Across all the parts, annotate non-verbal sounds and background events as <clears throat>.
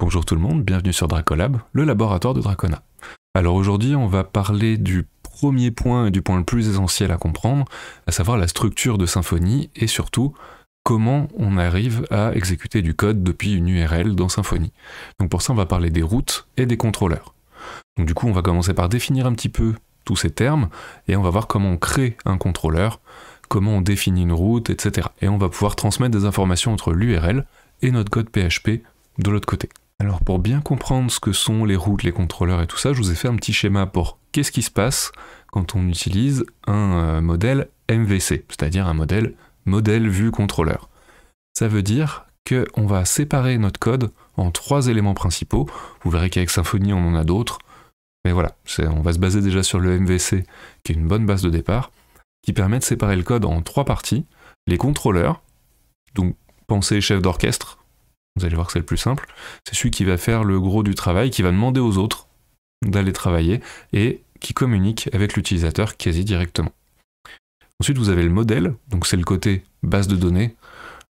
Bonjour tout le monde, bienvenue sur Dracolab, le laboratoire de Dracona. Alors aujourd'hui, on va parler du premier point et du point le plus essentiel à comprendre, à savoir la structure de Symfony et surtout comment on arrive à exécuter du code depuis une URL dans Symfony. Donc pour ça, on va parler des routes et des contrôleurs. Donc du coup, on va commencer par définir un petit peu tous ces termes et on va voir comment on crée un contrôleur, comment on définit une route, etc. Et on va pouvoir transmettre des informations entre l'URL et notre code PHP de l'autre côté. Alors pour bien comprendre ce que sont les routes, les contrôleurs et tout ça, je vous ai fait un petit schéma pour qu'est-ce qui se passe quand on utilise un euh, modèle MVC, c'est-à-dire un modèle modèle vue contrôleur. Ça veut dire qu'on va séparer notre code en trois éléments principaux. Vous verrez qu'avec Symfony, on en a d'autres. Mais voilà, on va se baser déjà sur le MVC, qui est une bonne base de départ, qui permet de séparer le code en trois parties. Les contrôleurs, donc pensez chef d'orchestre, vous allez voir que c'est le plus simple. C'est celui qui va faire le gros du travail, qui va demander aux autres d'aller travailler et qui communique avec l'utilisateur quasi directement. Ensuite, vous avez le modèle, donc c'est le côté base de données.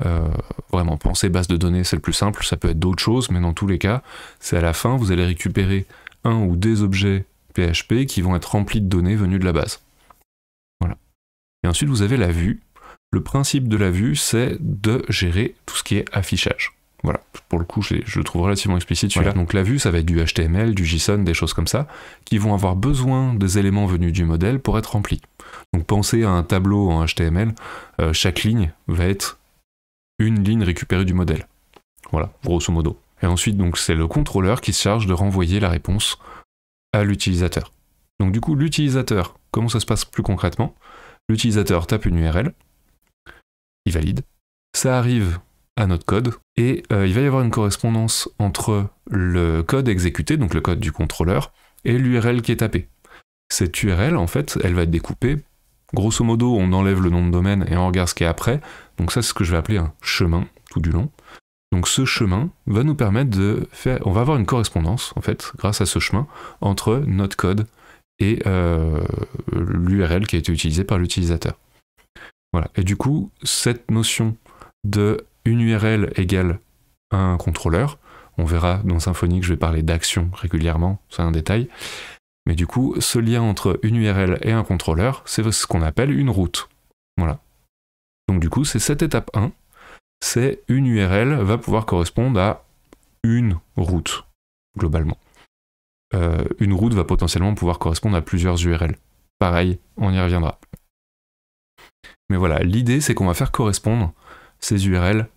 Euh, vraiment, pensez, base de données, c'est le plus simple. Ça peut être d'autres choses, mais dans tous les cas, c'est à la fin, vous allez récupérer un ou des objets PHP qui vont être remplis de données venues de la base. Voilà. Et ensuite, vous avez la vue. Le principe de la vue, c'est de gérer tout ce qui est affichage. Voilà, pour le coup, je, le trouve relativement explicite celui-là. Donc la vue, ça va être du HTML, du JSON, des choses comme ça, qui vont avoir besoin des éléments venus du modèle pour être remplis. Donc pensez à un tableau en HTML, euh, chaque ligne va être une ligne récupérée du modèle. Voilà, grosso modo. Et ensuite, donc c'est le contrôleur qui se charge de renvoyer la réponse à l'utilisateur. Donc du coup, l'utilisateur, comment ça se passe plus concrètement L'utilisateur tape une URL, il valide, ça arrive à notre code. Et euh, il va y avoir une correspondance entre le code exécuté, donc le code du contrôleur, et l'URL qui est tapée. Cette URL, en fait, elle va être découpée. Grosso modo, on enlève le nom de domaine et on regarde ce qui est après. Donc ça, c'est ce que je vais appeler un chemin tout du long. Donc ce chemin va nous permettre de faire... On va avoir une correspondance, en fait, grâce à ce chemin, entre notre code et euh, l'URL qui a été utilisée par l'utilisateur. Voilà. Et du coup, cette notion de une URL égale un contrôleur. On verra dans Symfony que je vais parler d'action régulièrement, c'est un détail. Mais du coup, ce lien entre une URL et un contrôleur, c'est ce qu'on appelle une route. Voilà. Donc du coup, c'est cette étape 1. C'est une URL va pouvoir correspondre à une route, globalement. Euh, une route va potentiellement pouvoir correspondre à plusieurs URL. Pareil, on y reviendra. Mais voilà, l'idée c'est qu'on va faire correspondre ces URL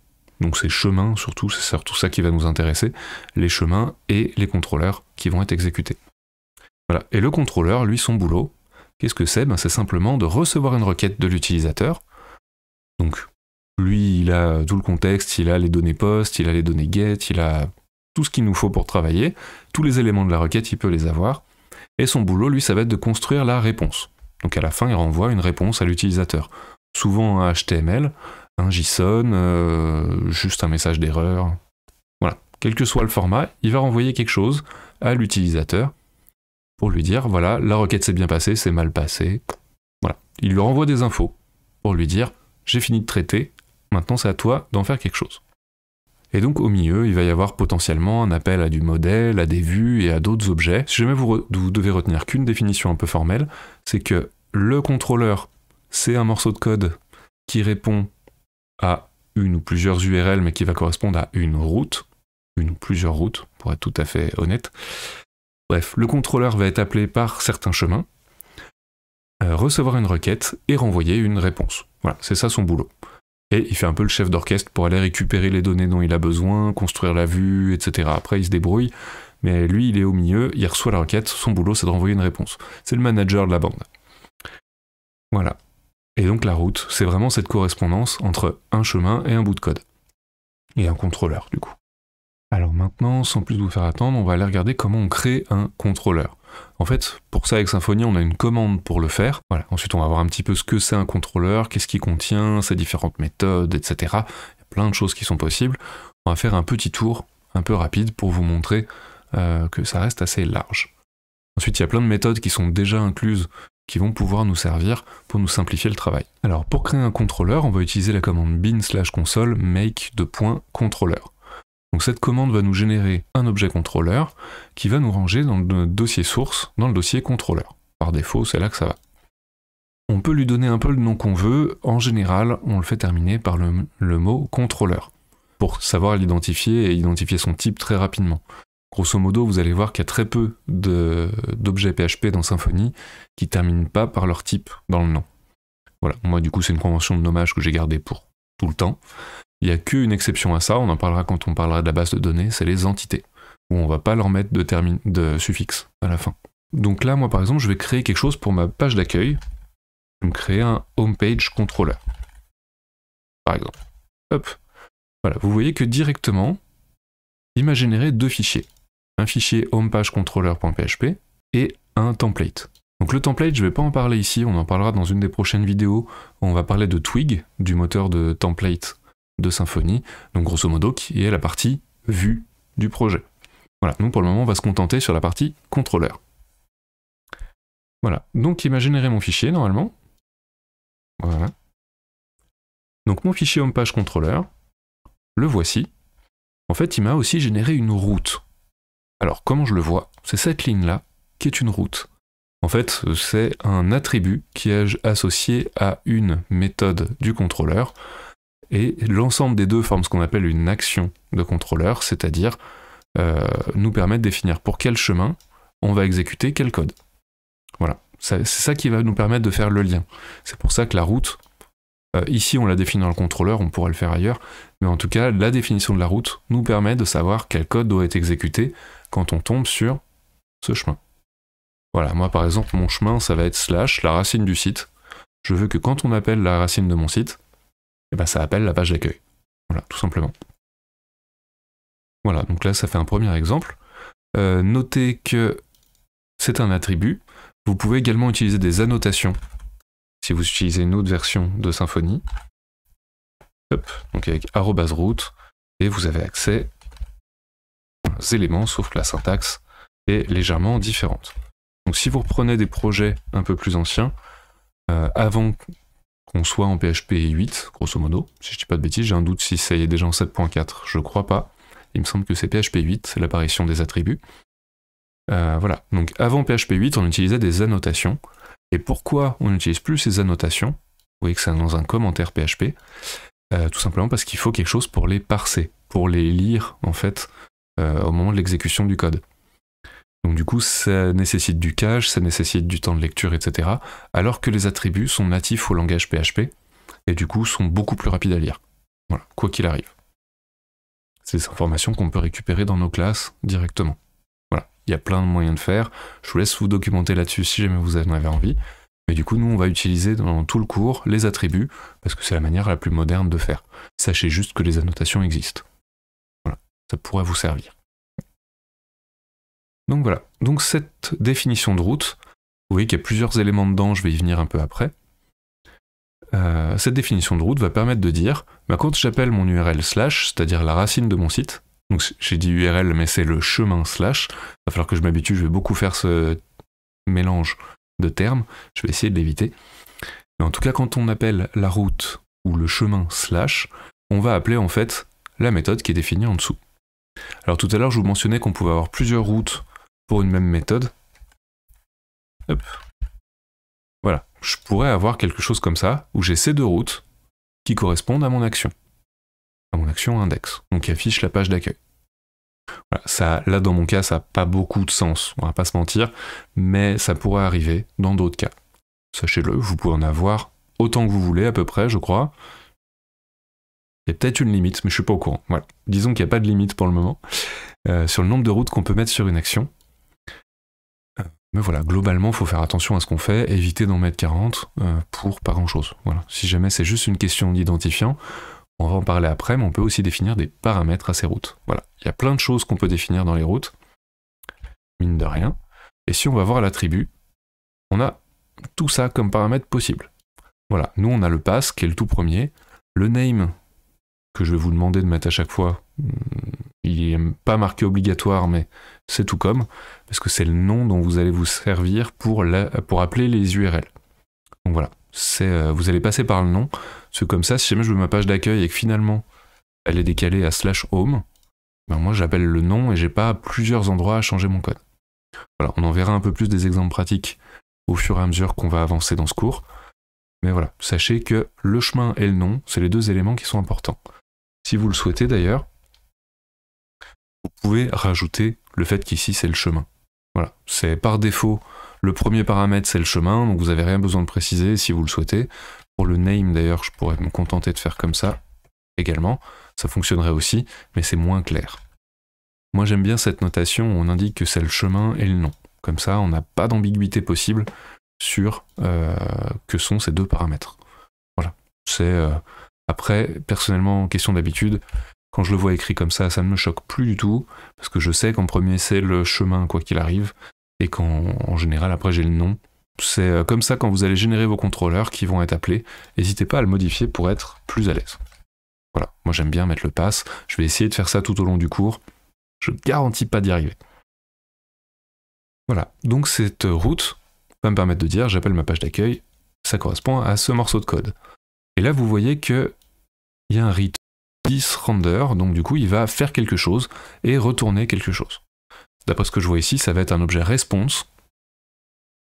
donc ces chemins, surtout, c'est surtout ça qui va nous intéresser, les chemins et les contrôleurs qui vont être exécutés. Voilà. Et le contrôleur, lui, son boulot, qu'est-ce que c'est ben, C'est simplement de recevoir une requête de l'utilisateur. Donc lui, il a tout le contexte, il a les données post, il a les données get, il a tout ce qu'il nous faut pour travailler, tous les éléments de la requête, il peut les avoir. Et son boulot, lui, ça va être de construire la réponse. Donc à la fin, il renvoie une réponse à l'utilisateur, souvent en HTML, un hein, JSON, euh, juste un message d'erreur. Voilà, quel que soit le format, il va renvoyer quelque chose à l'utilisateur pour lui dire, voilà, la requête s'est bien passée, c'est mal passé. Voilà, il lui renvoie des infos pour lui dire, j'ai fini de traiter, maintenant c'est à toi d'en faire quelque chose. Et donc au milieu, il va y avoir potentiellement un appel à du modèle, à des vues et à d'autres objets. Si jamais vous, vous devez retenir qu'une définition un peu formelle, c'est que le contrôleur, c'est un morceau de code qui répond à une ou plusieurs URL, mais qui va correspondre à une route, une ou plusieurs routes, pour être tout à fait honnête. Bref, le contrôleur va être appelé par certains chemins, euh, recevoir une requête et renvoyer une réponse. Voilà, c'est ça son boulot. Et il fait un peu le chef d'orchestre pour aller récupérer les données dont il a besoin, construire la vue, etc. Après, il se débrouille, mais lui, il est au milieu, il reçoit la requête, son boulot, c'est de renvoyer une réponse. C'est le manager de la bande. Voilà. Et donc la route, c'est vraiment cette correspondance entre un chemin et un bout de code. Et un contrôleur, du coup. Alors maintenant, sans plus vous faire attendre, on va aller regarder comment on crée un contrôleur. En fait, pour ça avec Symfony, on a une commande pour le faire. Voilà. Ensuite, on va voir un petit peu ce que c'est un contrôleur, qu'est-ce qu'il contient, ses différentes méthodes, etc. Il y a plein de choses qui sont possibles. On va faire un petit tour, un peu rapide, pour vous montrer euh, que ça reste assez large. Ensuite, il y a plein de méthodes qui sont déjà incluses qui vont pouvoir nous servir pour nous simplifier le travail. Alors pour créer un contrôleur, on va utiliser la commande bin slash console make de point contrôleur. Donc cette commande va nous générer un objet contrôleur qui va nous ranger dans le dossier source, dans le dossier contrôleur. Par défaut, c'est là que ça va. On peut lui donner un peu le nom qu'on veut, en général on le fait terminer par le mot contrôleur, pour savoir l'identifier et identifier son type très rapidement. Grosso modo, vous allez voir qu'il y a très peu d'objets PHP dans Symfony qui ne terminent pas par leur type dans le nom. Voilà, moi du coup c'est une convention de nommage que j'ai gardée pour tout le temps. Il n'y a qu'une exception à ça, on en parlera quand on parlera de la base de données, c'est les entités, où on ne va pas leur mettre de, de suffixe à la fin. Donc là, moi par exemple, je vais créer quelque chose pour ma page d'accueil. Je vais me créer un homepage controller. Par exemple. Hop. Voilà, vous voyez que directement, il m'a généré deux fichiers un fichier homepagecontroller.php et un template. Donc le template, je ne vais pas en parler ici, on en parlera dans une des prochaines vidéos. On va parler de Twig, du moteur de template de Symfony, donc grosso modo qui est la partie vue du projet. Voilà, nous pour le moment on va se contenter sur la partie contrôleur. Voilà, donc il m'a généré mon fichier normalement. Voilà. Donc mon fichier HomePageController, contrôleur, le voici. En fait, il m'a aussi généré une route. Alors comment je le vois C'est cette ligne-là qui est une route. En fait, euh, c'est un attribut qui est associé à une méthode du contrôleur, et l'ensemble des deux forme ce qu'on appelle une action de contrôleur, c'est-à-dire euh, nous permet de définir pour quel chemin on va exécuter quel code. Voilà, c'est ça qui va nous permettre de faire le lien. C'est pour ça que la route, euh, ici, on la définit dans le contrôleur, on pourrait le faire ailleurs, mais en tout cas, la définition de la route nous permet de savoir quel code doit être exécuté quand on tombe sur ce chemin. Voilà, moi par exemple, mon chemin, ça va être slash la racine du site. Je veux que quand on appelle la racine de mon site, eh ben, ça appelle la page d'accueil. Voilà, tout simplement. Voilà, donc là, ça fait un premier exemple. Euh, notez que c'est un attribut. Vous pouvez également utiliser des annotations si vous utilisez une autre version de Symfony. Hop, donc avec root, et vous avez accès aux éléments, sauf que la syntaxe est légèrement différente. Donc si vous reprenez des projets un peu plus anciens, euh, avant qu'on soit en PHP 8, grosso modo, si je dis pas de bêtises, j'ai un doute si ça y est déjà en 7.4, je crois pas. Il me semble que c'est PHP 8, l'apparition des attributs. Euh, voilà, donc avant PHP 8, on utilisait des annotations et pourquoi on n'utilise plus ces annotations Vous voyez que c'est dans un commentaire PHP. Euh, tout simplement parce qu'il faut quelque chose pour les parser, pour les lire en fait euh, au moment de l'exécution du code. Donc du coup, ça nécessite du cache, ça nécessite du temps de lecture, etc. Alors que les attributs sont natifs au langage PHP et du coup sont beaucoup plus rapides à lire. Voilà, quoi qu'il arrive. C'est des informations qu'on peut récupérer dans nos classes directement. Il y a plein de moyens de faire. Je vous laisse vous documenter là-dessus si jamais vous en avez envie. Mais du coup, nous, on va utiliser dans tout le cours les attributs, parce que c'est la manière la plus moderne de faire. Sachez juste que les annotations existent. Voilà, ça pourrait vous servir. Donc voilà, donc cette définition de route, vous voyez qu'il y a plusieurs éléments dedans, je vais y venir un peu après. Euh, cette définition de route va permettre de dire, bah, quand j'appelle mon URL slash, c'est-à-dire la racine de mon site, donc j'ai dit URL, mais c'est le chemin slash. Il va falloir que je m'habitue, je vais beaucoup faire ce mélange de termes. Je vais essayer de l'éviter. Mais en tout cas, quand on appelle la route ou le chemin slash, on va appeler en fait la méthode qui est définie en dessous. Alors tout à l'heure, je vous mentionnais qu'on pouvait avoir plusieurs routes pour une même méthode. Voilà, je pourrais avoir quelque chose comme ça, où j'ai ces deux routes qui correspondent à mon action mon action index, donc affiche la page d'accueil. Voilà, ça, là, dans mon cas, ça n'a pas beaucoup de sens, on va pas se mentir, mais ça pourrait arriver dans d'autres cas. Sachez-le, vous pouvez en avoir autant que vous voulez, à peu près, je crois. Il y a peut-être une limite, mais je suis pas au courant. Voilà. Disons qu'il n'y a pas de limite pour le moment euh, sur le nombre de routes qu'on peut mettre sur une action. Euh, mais voilà, globalement, faut faire attention à ce qu'on fait, éviter d'en mettre 40 euh, pour pas grand-chose. Voilà. Si jamais c'est juste une question d'identifiant, on va en parler après, mais on peut aussi définir des paramètres à ces routes. Voilà, il y a plein de choses qu'on peut définir dans les routes, mine de rien. Et si on va voir l'attribut, on a tout ça comme paramètre possible. Voilà, nous on a le pass qui est le tout premier, le name que je vais vous demander de mettre à chaque fois, hmm, il n'est pas marqué obligatoire, mais c'est tout comme, parce que c'est le nom dont vous allez vous servir pour, pour appeler les URL. Donc voilà. Euh, vous allez passer par le nom. Parce comme ça, si jamais je veux ma page d'accueil et que finalement elle est décalée à slash home, ben moi j'appelle le nom et j'ai pas plusieurs endroits à changer mon code. Voilà, on en verra un peu plus des exemples pratiques au fur et à mesure qu'on va avancer dans ce cours. Mais voilà, sachez que le chemin et le nom, c'est les deux éléments qui sont importants. Si vous le souhaitez d'ailleurs, vous pouvez rajouter le fait qu'ici c'est le chemin. Voilà, c'est par défaut le premier paramètre, c'est le chemin, donc vous n'avez rien besoin de préciser si vous le souhaitez. Pour le name, d'ailleurs, je pourrais me contenter de faire comme ça également. Ça fonctionnerait aussi, mais c'est moins clair. Moi, j'aime bien cette notation où on indique que c'est le chemin et le nom. Comme ça, on n'a pas d'ambiguïté possible sur euh, que sont ces deux paramètres. Voilà. C'est euh, après, personnellement, question d'habitude. Quand je le vois écrit comme ça, ça ne me choque plus du tout, parce que je sais qu'en premier c'est le chemin, quoi qu'il arrive, et qu'en général, après, j'ai le nom. C'est euh, comme ça quand vous allez générer vos contrôleurs qui vont être appelés. N'hésitez pas à le modifier pour être plus à l'aise. Voilà, moi j'aime bien mettre le pass. Je vais essayer de faire ça tout au long du cours. Je ne garantis pas d'y arriver. Voilà, donc cette route va me permettre de dire j'appelle ma page d'accueil, ça correspond à ce morceau de code. Et là vous voyez que il y a un read this render, donc du coup il va faire quelque chose et retourner quelque chose. D'après ce que je vois ici, ça va être un objet response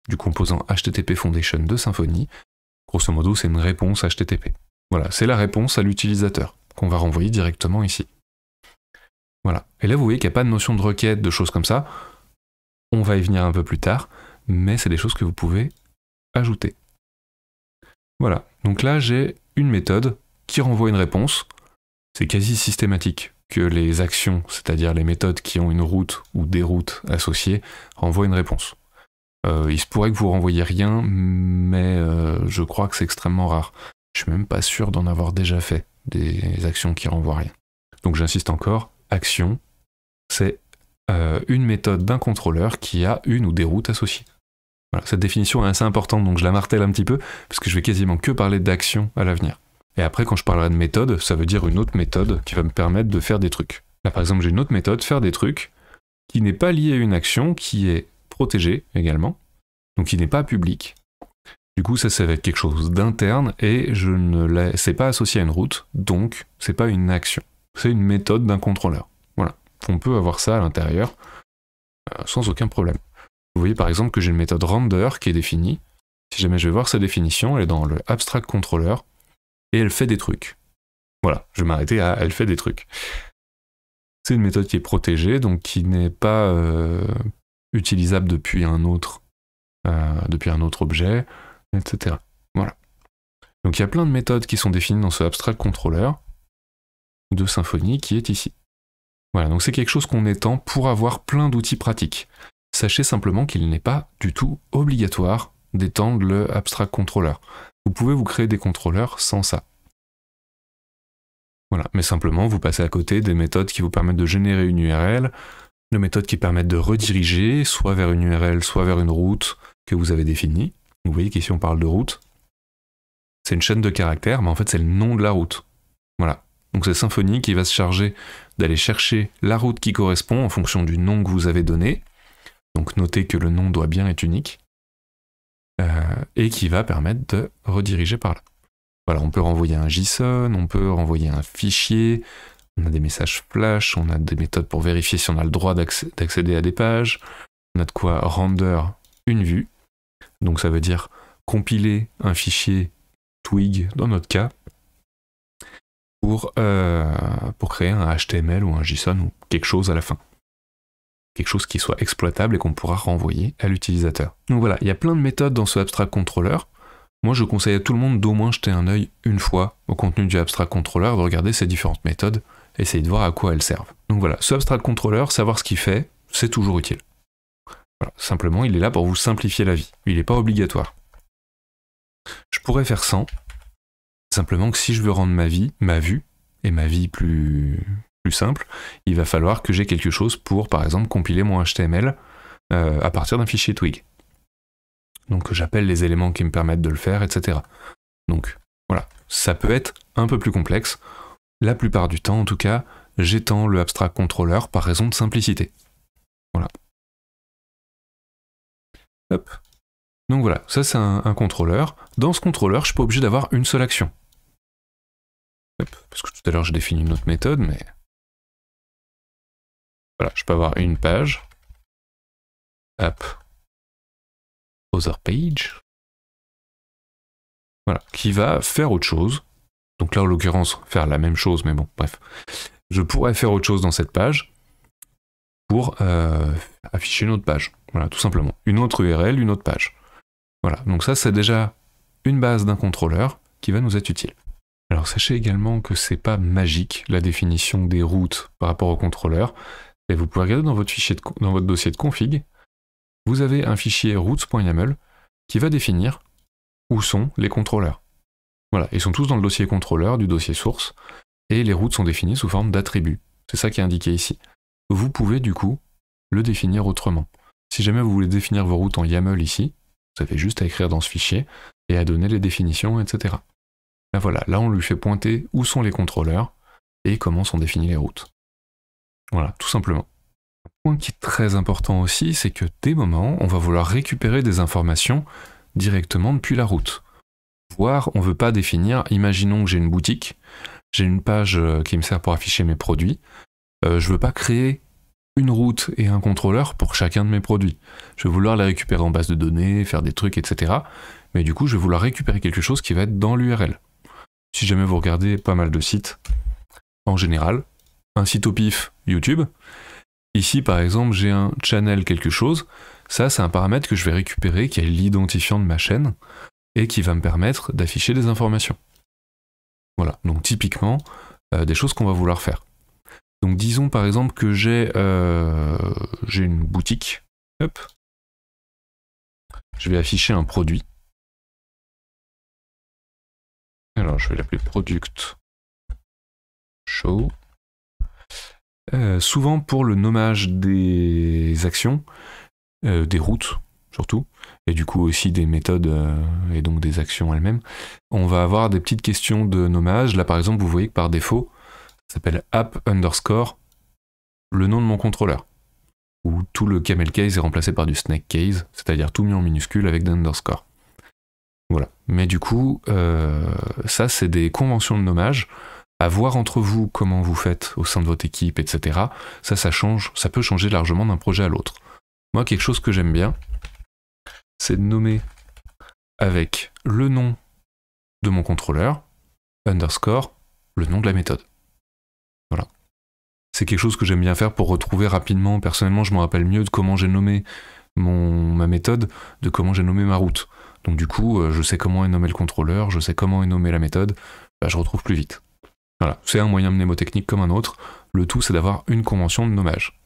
du composant HTTP Foundation de Symfony. Grosso modo, c'est une réponse HTTP. Voilà, c'est la réponse à l'utilisateur qu'on va renvoyer directement ici. Voilà. Et là, vous voyez qu'il n'y a pas de notion de requête, de choses comme ça. On va y venir un peu plus tard, mais c'est des choses que vous pouvez ajouter. Voilà. Donc là, j'ai une méthode qui renvoie une réponse. C'est quasi systématique que les actions, c'est-à-dire les méthodes qui ont une route ou des routes associées, renvoient une réponse. Euh, il se pourrait que vous renvoyiez rien, mais euh, je crois que c'est extrêmement rare. Je suis même pas sûr d'en avoir déjà fait des actions qui renvoient rien. Donc j'insiste encore, action, c'est euh, une méthode d'un contrôleur qui a une ou des routes associées. cette définition est assez importante, donc je la martèle un petit peu, parce que je vais quasiment que parler d'action à l'avenir. Et après, quand je parlerai de méthode, ça veut dire une autre méthode qui va me permettre de faire des trucs. Là, par exemple, j'ai une autre méthode, faire des trucs, qui n'est pas liée à une action, qui est protégée également, donc qui n'est pas publique. Du coup, ça, ça va être quelque chose d'interne et je ne l'ai, c'est pas associé à une route, donc c'est pas une action. C'est une méthode d'un contrôleur. Voilà. On peut avoir ça à l'intérieur euh, sans aucun problème. Vous voyez par exemple que j'ai une méthode render qui est définie. Si jamais je vais voir sa définition, elle est dans le abstract controller et elle fait des trucs. Voilà, je vais m'arrêter à elle fait des trucs. C'est une méthode qui est protégée, donc qui n'est pas euh, utilisable depuis un autre, euh, depuis un autre objet, etc. Voilà. Donc il y a plein de méthodes qui sont définies dans ce abstract controller de Symfony qui est ici. Voilà, donc c'est quelque chose qu'on étend pour avoir plein d'outils pratiques. Sachez simplement qu'il n'est pas du tout obligatoire d'étendre le abstract controller. Vous pouvez vous créer des contrôleurs sans ça. Voilà, mais simplement vous passez à côté des méthodes qui vous permettent de générer une URL, des méthodes qui permettent de rediriger soit vers une URL, soit vers une route que vous avez définie. Vous voyez qu'ici on parle de route. C'est une chaîne de caractères, mais en fait c'est le nom de la route. Voilà. Donc c'est Symfony qui va se charger d'aller chercher la route qui correspond en fonction du nom que vous avez donné. Donc notez que le nom doit bien être unique. Euh, et qui va permettre de rediriger par là. Voilà, on peut renvoyer un JSON, on peut renvoyer un fichier, on a des messages flash, on a des méthodes pour vérifier si on a le droit d'accéder à des pages, on a de quoi render une vue, donc ça veut dire compiler un fichier Twig dans notre cas, pour, euh, pour créer un HTML ou un JSON ou quelque chose à la fin quelque chose qui soit exploitable et qu'on pourra renvoyer à l'utilisateur. Donc voilà, il y a plein de méthodes dans ce abstract controller. Moi, je conseille à tout le monde d'au moins jeter un œil une fois au contenu du abstract controller, de regarder ces différentes méthodes, essayer de voir à quoi elles servent. Donc voilà, ce abstract controller, savoir ce qu'il fait, c'est toujours utile. Voilà, simplement, il est là pour vous simplifier la vie. Il n'est pas obligatoire. Je pourrais faire sans. Simplement que si je veux rendre ma vie, ma vue, et ma vie plus, plus simple, il va falloir que j'ai quelque chose pour, par exemple, compiler mon HTML euh, à partir d'un fichier Twig. Donc j'appelle les éléments qui me permettent de le faire, etc. Donc voilà, ça peut être un peu plus complexe. La plupart du temps, en tout cas, j'étends le abstract contrôleur par raison de simplicité. Voilà. Hop. Donc voilà, ça c'est un, contrôleur. Dans ce contrôleur, je suis pas obligé d'avoir une seule action. parce que tout à l'heure j'ai défini une autre méthode, mais voilà, je peux avoir une page. app, Other page. Voilà, qui va faire autre chose. Donc là, en l'occurrence, faire la même chose, mais bon, bref. Je pourrais faire autre chose dans cette page pour euh, afficher une autre page. Voilà, tout simplement. Une autre URL, une autre page. Voilà, donc ça, c'est déjà une base d'un contrôleur qui va nous être utile. Alors sachez également que c'est pas magique la définition des routes par rapport au contrôleur. Et vous pouvez regarder dans votre, dossier de config, vous avez un fichier routes.yaml qui va définir où sont les contrôleurs. Voilà, ils sont tous dans le dossier contrôleur du dossier source, et les routes sont définies sous forme d'attributs. C'est ça qui est indiqué ici. Vous pouvez du coup le définir autrement. Si jamais vous voulez définir vos routes en YAML ici, vous avez juste à écrire dans ce fichier et à donner les définitions, etc. Là ben voilà, là on lui fait pointer où sont les contrôleurs et comment sont définies les routes. Voilà, tout simplement. Un point qui est très important aussi, c'est que des moments, on va vouloir récupérer des informations directement depuis la route. Voire, on ne veut pas définir, imaginons que j'ai une boutique, j'ai une page euh, qui me sert pour afficher mes produits, euh, je ne veux pas créer une route et un contrôleur pour chacun de mes produits. Je vais vouloir les récupérer en base de données, faire des trucs, etc. Mais du coup, je vais vouloir récupérer quelque chose qui va être dans l'URL. Si jamais vous regardez pas mal de sites, en général, un site au pif YouTube. Ici, par exemple, j'ai un channel quelque chose. Ça, c'est un paramètre que je vais récupérer qui est l'identifiant de ma chaîne et qui va me permettre d'afficher des informations. Voilà, donc typiquement, euh, des choses qu'on va vouloir faire. Donc disons par exemple que euh, j'ai une boutique. Hop. Je vais afficher un produit. Alors je vais l'appeler product show. Euh, souvent pour le nommage des actions, euh, des routes surtout, et du coup aussi des méthodes euh, et donc des actions elles-mêmes, on va avoir des petites questions de nommage. Là par exemple, vous voyez que par défaut, ça s'appelle app underscore le nom de mon contrôleur, où tout le camel case est remplacé par du snake case, c'est-à-dire tout mis en minuscule avec des underscores. Voilà. Mais du coup, ça c'est des conventions de nommage à voir entre vous comment vous faites au sein de votre équipe, etc. Ça, ça change, ça peut changer largement d'un projet à l'autre. Moi, quelque chose que j'aime bien, c'est de nommer avec le nom de mon contrôleur, underscore, le nom de la méthode. Voilà. C'est quelque chose que j'aime bien faire pour retrouver rapidement. Personnellement, je me rappelle mieux de comment j'ai nommé mon, ma méthode, de comment j'ai nommé ma route. Donc du coup, euh, je sais comment est nommé le contrôleur, je sais comment est nommée la méthode, bah, je retrouve plus vite. Voilà, c'est un moyen mnémotechnique comme un autre. Le tout, c'est d'avoir une convention de nommage.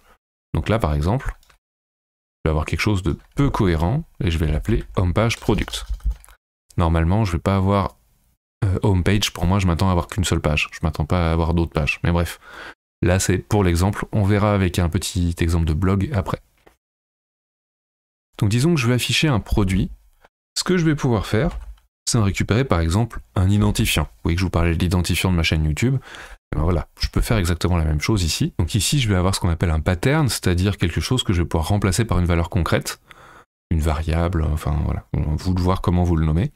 Donc là, par exemple, je vais avoir quelque chose de peu cohérent et je vais l'appeler homepage product. Normalement, je ne vais pas avoir euh, homepage. Pour moi, je m'attends à avoir qu'une seule page. Je ne m'attends pas à avoir d'autres pages. Mais bref, là, c'est pour l'exemple. On verra avec un petit exemple de blog après. Donc disons que je vais afficher un produit. Ce que je vais pouvoir faire, récupérer par exemple un identifiant. Vous voyez que je vous parlais de l'identifiant de ma chaîne YouTube. Eh ben voilà, je peux faire exactement la même chose ici. Donc ici, je vais avoir ce qu'on appelle un pattern, c'est-à-dire quelque chose que je vais pouvoir remplacer par une valeur concrète, une variable, enfin voilà, vous de voir comment vous le nommez.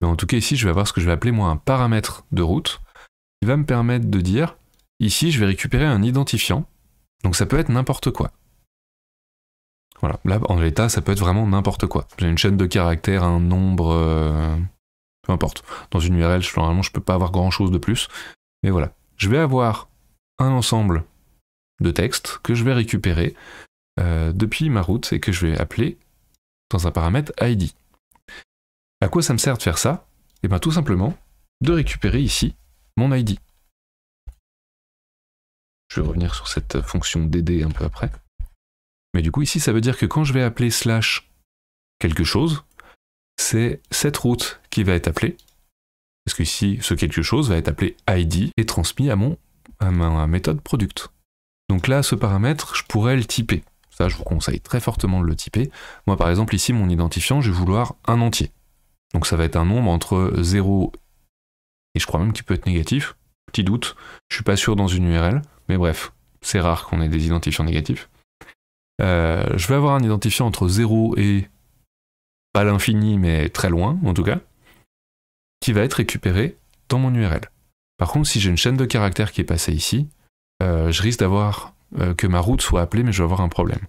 Mais en tout cas, ici, je vais avoir ce que je vais appeler moi un paramètre de route, qui va me permettre de dire, ici, je vais récupérer un identifiant. Donc ça peut être n'importe quoi. Voilà. Là, en l'état, ça peut être vraiment n'importe quoi. J'ai une chaîne de caractères, un nombre, euh, peu importe. Dans une URL, je, normalement, je peux pas avoir grand chose de plus. Mais voilà. Je vais avoir un ensemble de textes que je vais récupérer euh, depuis ma route et que je vais appeler dans un paramètre ID. À quoi ça me sert de faire ça Eh bien, tout simplement de récupérer ici mon ID. Je vais revenir sur cette fonction DD un peu après. Mais du coup, ici, ça veut dire que quand je vais appeler slash quelque chose, c'est cette route qui va être appelée. Parce qu'ici, ce quelque chose va être appelé ID et transmis à mon à ma méthode product. Donc là, ce paramètre, je pourrais le typer. Ça, je vous conseille très fortement de le typer. Moi, par exemple, ici, mon identifiant, je vais vouloir un entier. Donc ça va être un nombre entre 0 et je crois même qu'il peut être négatif. Petit doute, je ne suis pas sûr dans une URL, mais bref, c'est rare qu'on ait des identifiants négatifs. Euh, je vais avoir un identifiant entre 0 et pas l'infini, mais très loin en tout cas, qui va être récupéré dans mon URL. Par contre, si j'ai une chaîne de caractères qui est passée ici, euh, je risque d'avoir euh, que ma route soit appelée, mais je vais avoir un problème.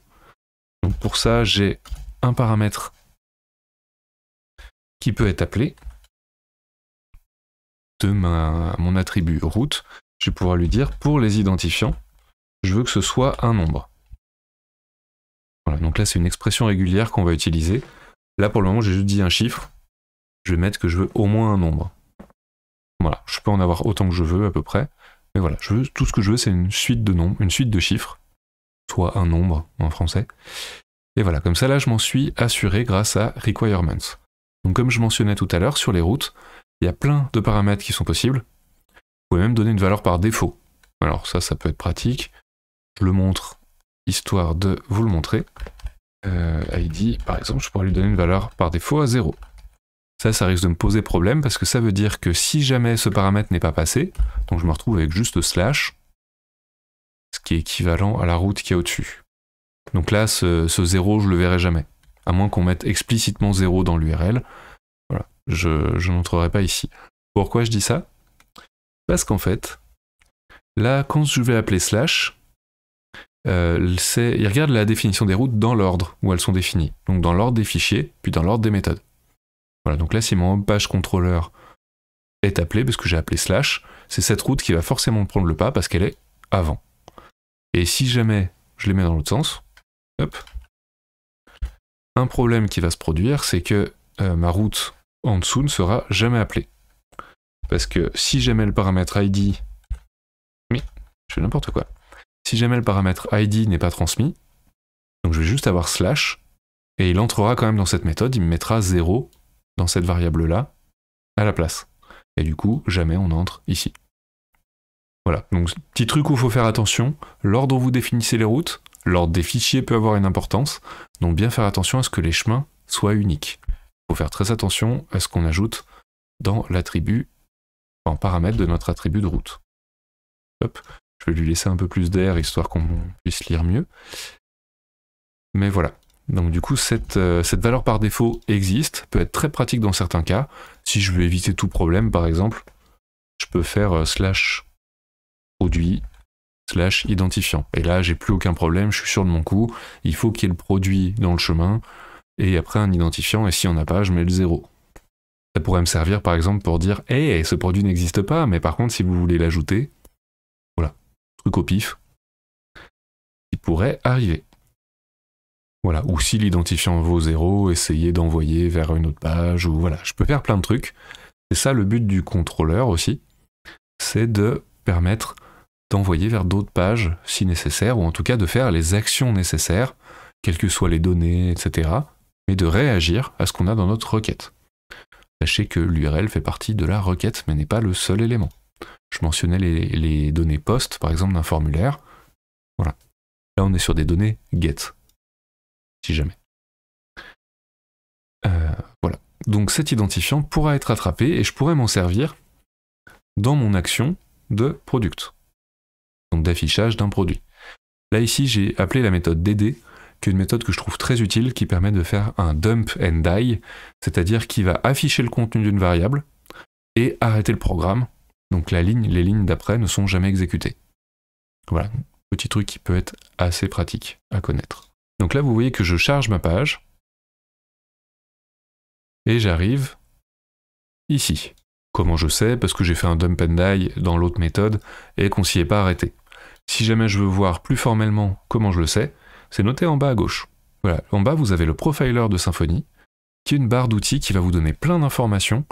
Donc pour ça, j'ai un paramètre qui peut être appelé de mon attribut route. Je vais pouvoir lui dire pour les identifiants, je veux que ce soit un nombre. Voilà, donc là c'est une expression régulière qu'on va utiliser. Là pour le moment j'ai juste dit un chiffre, je vais mettre que je veux au moins un nombre. Voilà, je peux en avoir autant que je veux à peu près, mais voilà, je veux, tout ce que je veux c'est une suite de nombres, une suite de chiffres, soit un nombre en français. Et voilà, comme ça là je m'en suis assuré grâce à requirements. Donc comme je mentionnais tout à l'heure, sur les routes, il y a plein de paramètres qui sont possibles. Vous pouvez même donner une valeur par défaut. Alors ça, ça peut être pratique. Je le montre histoire de vous le montrer. Euh, ID, par exemple, je pourrais lui donner une valeur par défaut à 0. Ça, ça risque de me poser problème parce que ça veut dire que si jamais ce paramètre n'est pas passé, donc je me retrouve avec juste slash, ce qui est équivalent à la route qui a au-dessus. Donc là, ce, 0, je le verrai jamais. À moins qu'on mette explicitement 0 dans l'URL. Voilà, je, je n'entrerai pas ici. Pourquoi je dis ça Parce qu'en fait, là, quand je vais appeler slash, euh, il regarde la définition des routes dans l'ordre où elles sont définies. Donc dans l'ordre des fichiers, puis dans l'ordre des méthodes. Voilà, donc là, si mon page contrôleur est appelé, parce que j'ai appelé slash, c'est cette route qui va forcément prendre le pas parce qu'elle est avant. Et si jamais je les mets dans l'autre sens, hop, un problème qui va se produire, c'est que euh, ma route en dessous ne sera jamais appelée. Parce que si jamais le paramètre ID... Mais, je fais n'importe quoi. Si jamais le paramètre id n'est pas transmis, donc je vais juste avoir slash, et il entrera quand même dans cette méthode, il me mettra 0 dans cette variable-là à la place. Et du coup, jamais on entre ici. Voilà, donc petit truc où il faut faire attention, l'ordre où vous définissez les routes, l'ordre des fichiers peut avoir une importance, donc bien faire attention à ce que les chemins soient uniques. Il faut faire très attention à ce qu'on ajoute dans l'attribut, en paramètre de notre attribut de route lui laisser un peu plus d'air histoire qu'on puisse lire mieux. Mais voilà. Donc du coup, cette, euh, cette valeur par défaut existe, peut être très pratique dans certains cas. Si je veux éviter tout problème, par exemple, je peux faire euh, slash produit slash identifiant. Et là, j'ai plus aucun problème, je suis sûr de mon coup. Il faut qu'il y ait le produit dans le chemin, et après un identifiant, et s'il n'y en a pas, je mets le zéro. Ça pourrait me servir par exemple pour dire Hey, ce produit n'existe pas, mais par contre, si vous voulez l'ajouter, truc au pif qui pourrait arriver. Voilà, ou si l'identifiant vaut zéro, essayez d'envoyer vers une autre page, ou voilà, je peux faire plein de trucs. C'est ça le but du contrôleur aussi, c'est de permettre d'envoyer vers d'autres pages si nécessaire, ou en tout cas de faire les actions nécessaires, quelles que soient les données, etc., mais de réagir à ce qu'on a dans notre requête. Sachez que l'URL fait partie de la requête, mais n'est pas le seul élément. Je mentionnais les, données post, par exemple, d'un formulaire. Voilà. Là, on est sur des données get, si jamais. Euh, voilà. Donc cet identifiant pourra être attrapé et je pourrais m'en servir dans mon action de product, donc d'affichage d'un produit. Là ici, j'ai appelé la méthode DD, qui est une méthode que je trouve très utile, qui permet de faire un dump and die, c'est-à-dire qui va afficher le contenu d'une variable et arrêter le programme donc la ligne, les lignes d'après ne sont jamais exécutées. Voilà, petit truc qui peut être assez pratique à connaître. Donc là, vous voyez que je charge ma page et j'arrive ici. Comment je sais Parce que j'ai fait un dump and die dans l'autre méthode et qu'on s'y est pas arrêté. Si jamais je veux voir plus formellement comment je le sais, c'est noté en bas à gauche. Voilà, en bas vous avez le profiler de Symfony, qui est une barre d'outils qui va vous donner plein d'informations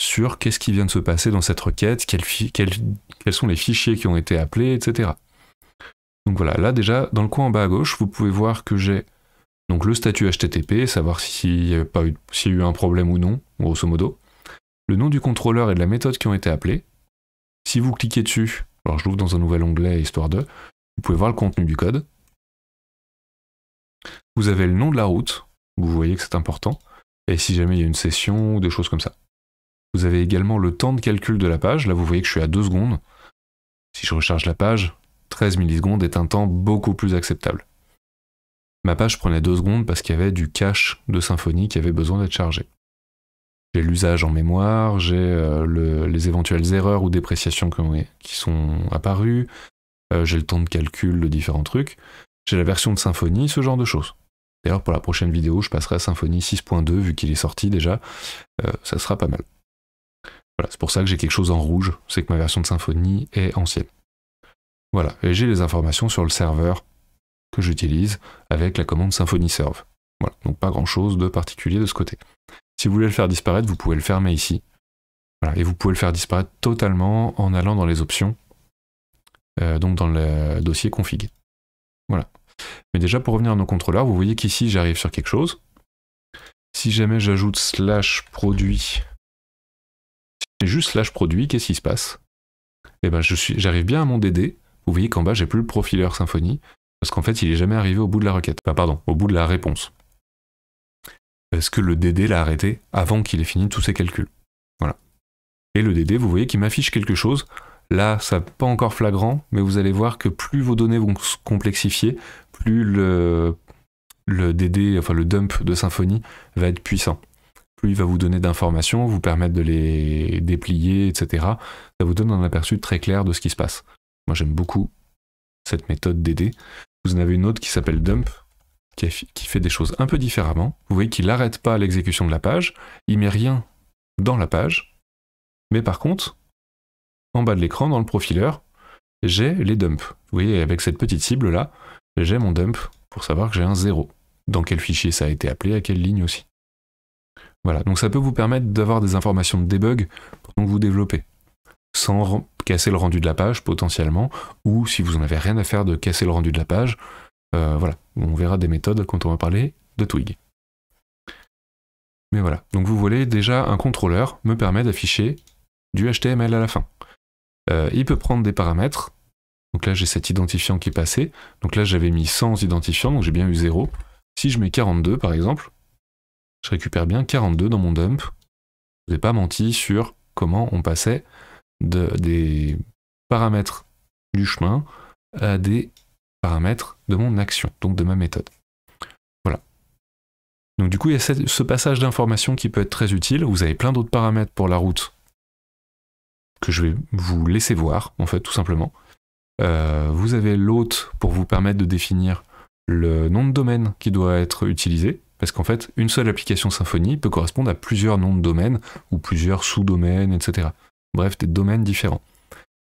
sur qu'est-ce qui vient de se passer dans cette requête, quels, sont les fichiers qui ont été appelés, etc. Donc voilà, là déjà, dans le coin en bas à gauche, vous pouvez voir que j'ai donc le statut HTTP, savoir s'il y, a eu, y a un problème ou non, grosso modo, le nom du contrôleur et de la méthode qui ont été appelés. Si vous cliquez dessus, alors je l'ouvre dans un nouvel onglet histoire de, vous pouvez voir le contenu du code. Vous avez le nom de la route, vous voyez que c'est important, et si jamais il y a une session ou des choses comme ça. Vous avez également le temps de calcul de la page. Là, vous voyez que je suis à 2 secondes. Si je recharge la page, 13 millisecondes est un temps beaucoup plus acceptable. Ma page prenait 2 secondes parce qu'il y avait du cache de Symfony qui avait besoin d'être chargé. J'ai l'usage en mémoire, j'ai euh, les éventuelles erreurs ou dépréciations qui sont apparues, euh, j'ai le temps de calcul de différents trucs, j'ai la version de Symfony, ce genre de choses. D'ailleurs, pour la prochaine vidéo, je passerai à Symfony 6.2 vu qu'il est sorti déjà, euh, ça sera pas mal. Voilà, c'est pour ça que j'ai quelque chose en rouge, c'est que ma version de Symfony est ancienne. Voilà, et j'ai les informations sur le serveur que j'utilise avec la commande Symfony Serve. Voilà, donc pas grand chose de particulier de ce côté. Si vous voulez le faire disparaître, vous pouvez le fermer ici. Voilà, et vous pouvez le faire disparaître totalement en allant dans les options, euh, donc dans le dossier config. Voilà. Mais déjà pour revenir à nos contrôleurs, vous voyez qu'ici j'arrive sur quelque chose. Si jamais j'ajoute slash produit juste là, je produis, qu'est-ce qui se passe Eh ben, j'arrive bien à mon DD. Vous voyez qu'en bas, j'ai plus le profileur Symfony, parce qu'en fait, il est jamais arrivé au bout de la requête. Enfin, pardon, au bout de la réponse. Parce que le DD l'a arrêté avant qu'il ait fini tous ses calculs. Voilà. Et le DD, vous voyez qu'il m'affiche quelque chose. Là, ça pas encore flagrant, mais vous allez voir que plus vos données vont se complexifier, plus le, le DD, enfin le dump de Symfony va être puissant plus il va vous donner d'informations, vous permettre de les déplier, etc. Ça vous donne un aperçu très clair de ce qui se passe. Moi j'aime beaucoup cette méthode DD. Vous en avez une autre qui s'appelle Dump, qui, fait des choses un peu différemment. Vous voyez qu'il n'arrête pas l'exécution de la page, il met rien dans la page, mais par contre, en bas de l'écran, dans le profileur, j'ai les dumps. Vous voyez, avec cette petite cible là, j'ai mon dump pour savoir que j'ai un 0. Dans quel fichier ça a été appelé, à quelle ligne aussi. Voilà, donc ça peut vous permettre d'avoir des informations de debug pendant que vous développez, sans casser le rendu de la page potentiellement, ou si vous n'en avez rien à faire de casser le rendu de la page, euh, voilà, on verra des méthodes quand on va parler de Twig. Mais voilà, donc vous voyez déjà un contrôleur me permet d'afficher du HTML à la fin. Euh, il peut prendre des paramètres, donc là j'ai cet identifiant qui est passé, donc là j'avais mis 100 identifiants, donc j'ai bien eu 0. Si je mets 42 par exemple, je récupère bien 42 dans mon dump. Je n'ai pas menti sur comment on passait des paramètres du chemin à des paramètres de mon action, donc de ma méthode. Voilà. Donc du coup, il y a ce passage d'informations qui peut être très utile. Vous avez plein d'autres paramètres pour la route que je vais vous laisser voir, en fait, tout simplement. Euh, vous avez l'hôte pour vous permettre de définir le nom de domaine qui doit être utilisé. Parce qu'en fait, une seule application Symfony peut correspondre à plusieurs noms de domaines ou plusieurs sous-domaines, etc. Bref, des domaines différents.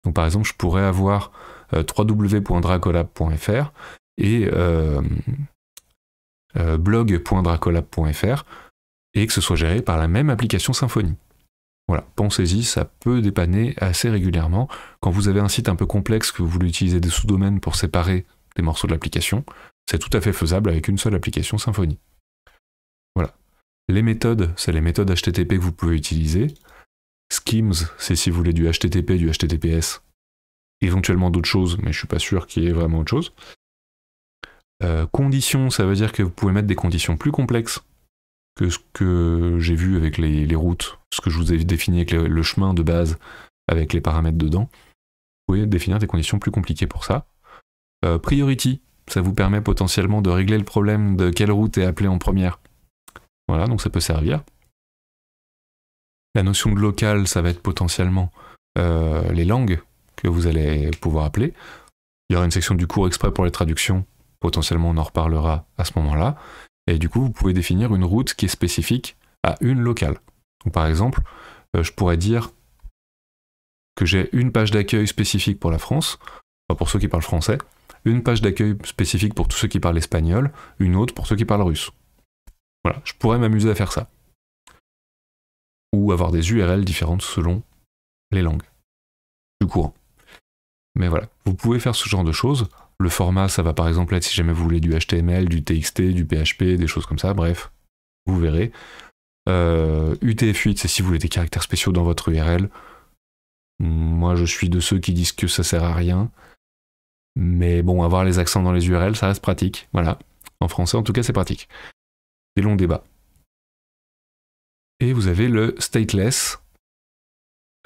Donc par exemple, je pourrais avoir euh, www.dracolab.fr et euh, euh, blog.dracolab.fr et que ce soit géré par la même application Symfony. Voilà, pensez-y, ça peut dépanner assez régulièrement. Quand vous avez un site un peu complexe, que vous voulez utiliser des sous-domaines pour séparer des morceaux de l'application, c'est tout à fait faisable avec une seule application Symfony. Les méthodes, c'est les méthodes HTTP que vous pouvez utiliser. Schemes, c'est si vous voulez du HTTP, du HTTPS, éventuellement d'autres choses, mais je ne suis pas sûr qu'il y ait vraiment autre chose. Euh, conditions, ça veut dire que vous pouvez mettre des conditions plus complexes que ce que j'ai vu avec les, routes, ce que je vous ai défini avec le, chemin de base, avec les paramètres dedans. Vous pouvez définir des conditions plus compliquées pour ça. Euh, priority, ça vous permet potentiellement de régler le problème de quelle route est appelée en première. Voilà, donc ça peut servir. La notion de locale, ça va être potentiellement euh, les langues que vous allez pouvoir appeler. Il y aura une section du cours exprès pour les traductions. Potentiellement, on en reparlera à ce moment-là. Et du coup, vous pouvez définir une route qui est spécifique à une locale. par exemple, euh, je pourrais dire que j'ai une page d'accueil spécifique pour la France, pour ceux qui parlent français, une page d'accueil spécifique pour tous ceux qui parlent espagnol, une autre pour ceux qui parlent russe. Voilà, je pourrais m'amuser à faire ça. Ou avoir des URL différentes selon les langues du courant. Mais voilà, vous pouvez faire ce genre de choses. Le format, ça va par exemple être si jamais vous voulez du HTML, du TXT, du PHP, des choses comme ça, bref, vous verrez. UTF-8, euh, c'est si vous voulez des caractères spéciaux dans votre URL. Moi, je suis de ceux qui disent que ça sert à rien. Mais bon, avoir les accents dans les URL, ça reste pratique. Voilà. En français, en tout cas, c'est pratique des longs débats. Et vous avez le stateless.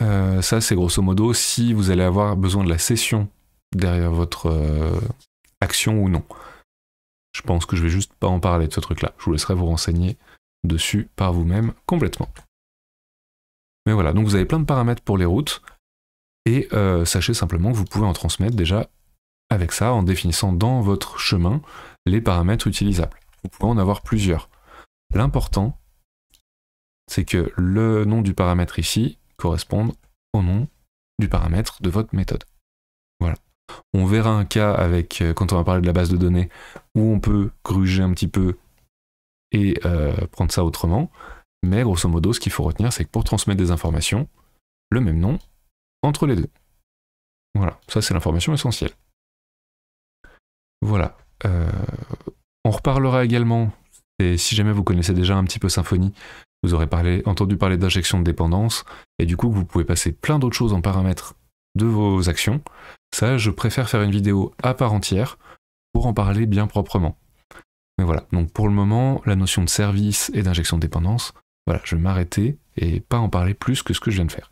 Euh, ça, c'est grosso modo si vous allez avoir besoin de la session derrière votre euh, action ou non. Je pense que je vais juste pas en parler de ce truc-là. Je vous laisserai vous renseigner dessus par vous-même complètement. Mais voilà, donc vous avez plein de paramètres pour les routes. Et euh, sachez simplement que vous pouvez en transmettre déjà avec ça en définissant dans votre chemin les paramètres utilisables. Vous pouvez en avoir plusieurs. L'important, c'est que le nom du paramètre ici corresponde au nom du paramètre de votre méthode. Voilà. On verra un cas avec, euh, quand on va parler de la base de données, où on peut gruger un petit peu et euh, prendre ça autrement. Mais grosso modo, ce qu'il faut retenir, c'est que pour transmettre des informations, le même nom entre les deux. Voilà, ça c'est l'information essentielle. Voilà. Euh, on reparlera également et si jamais vous connaissez déjà un petit peu Symfony, vous aurez entendu parler d'injection de dépendance, et du coup vous pouvez passer plein d'autres choses en paramètres de vos actions. Ça, je préfère faire une vidéo à part entière pour en parler bien proprement. Mais voilà, donc pour le moment, la notion de service et d'injection de dépendance, voilà, je vais m'arrêter et pas en parler plus que ce que je viens de faire.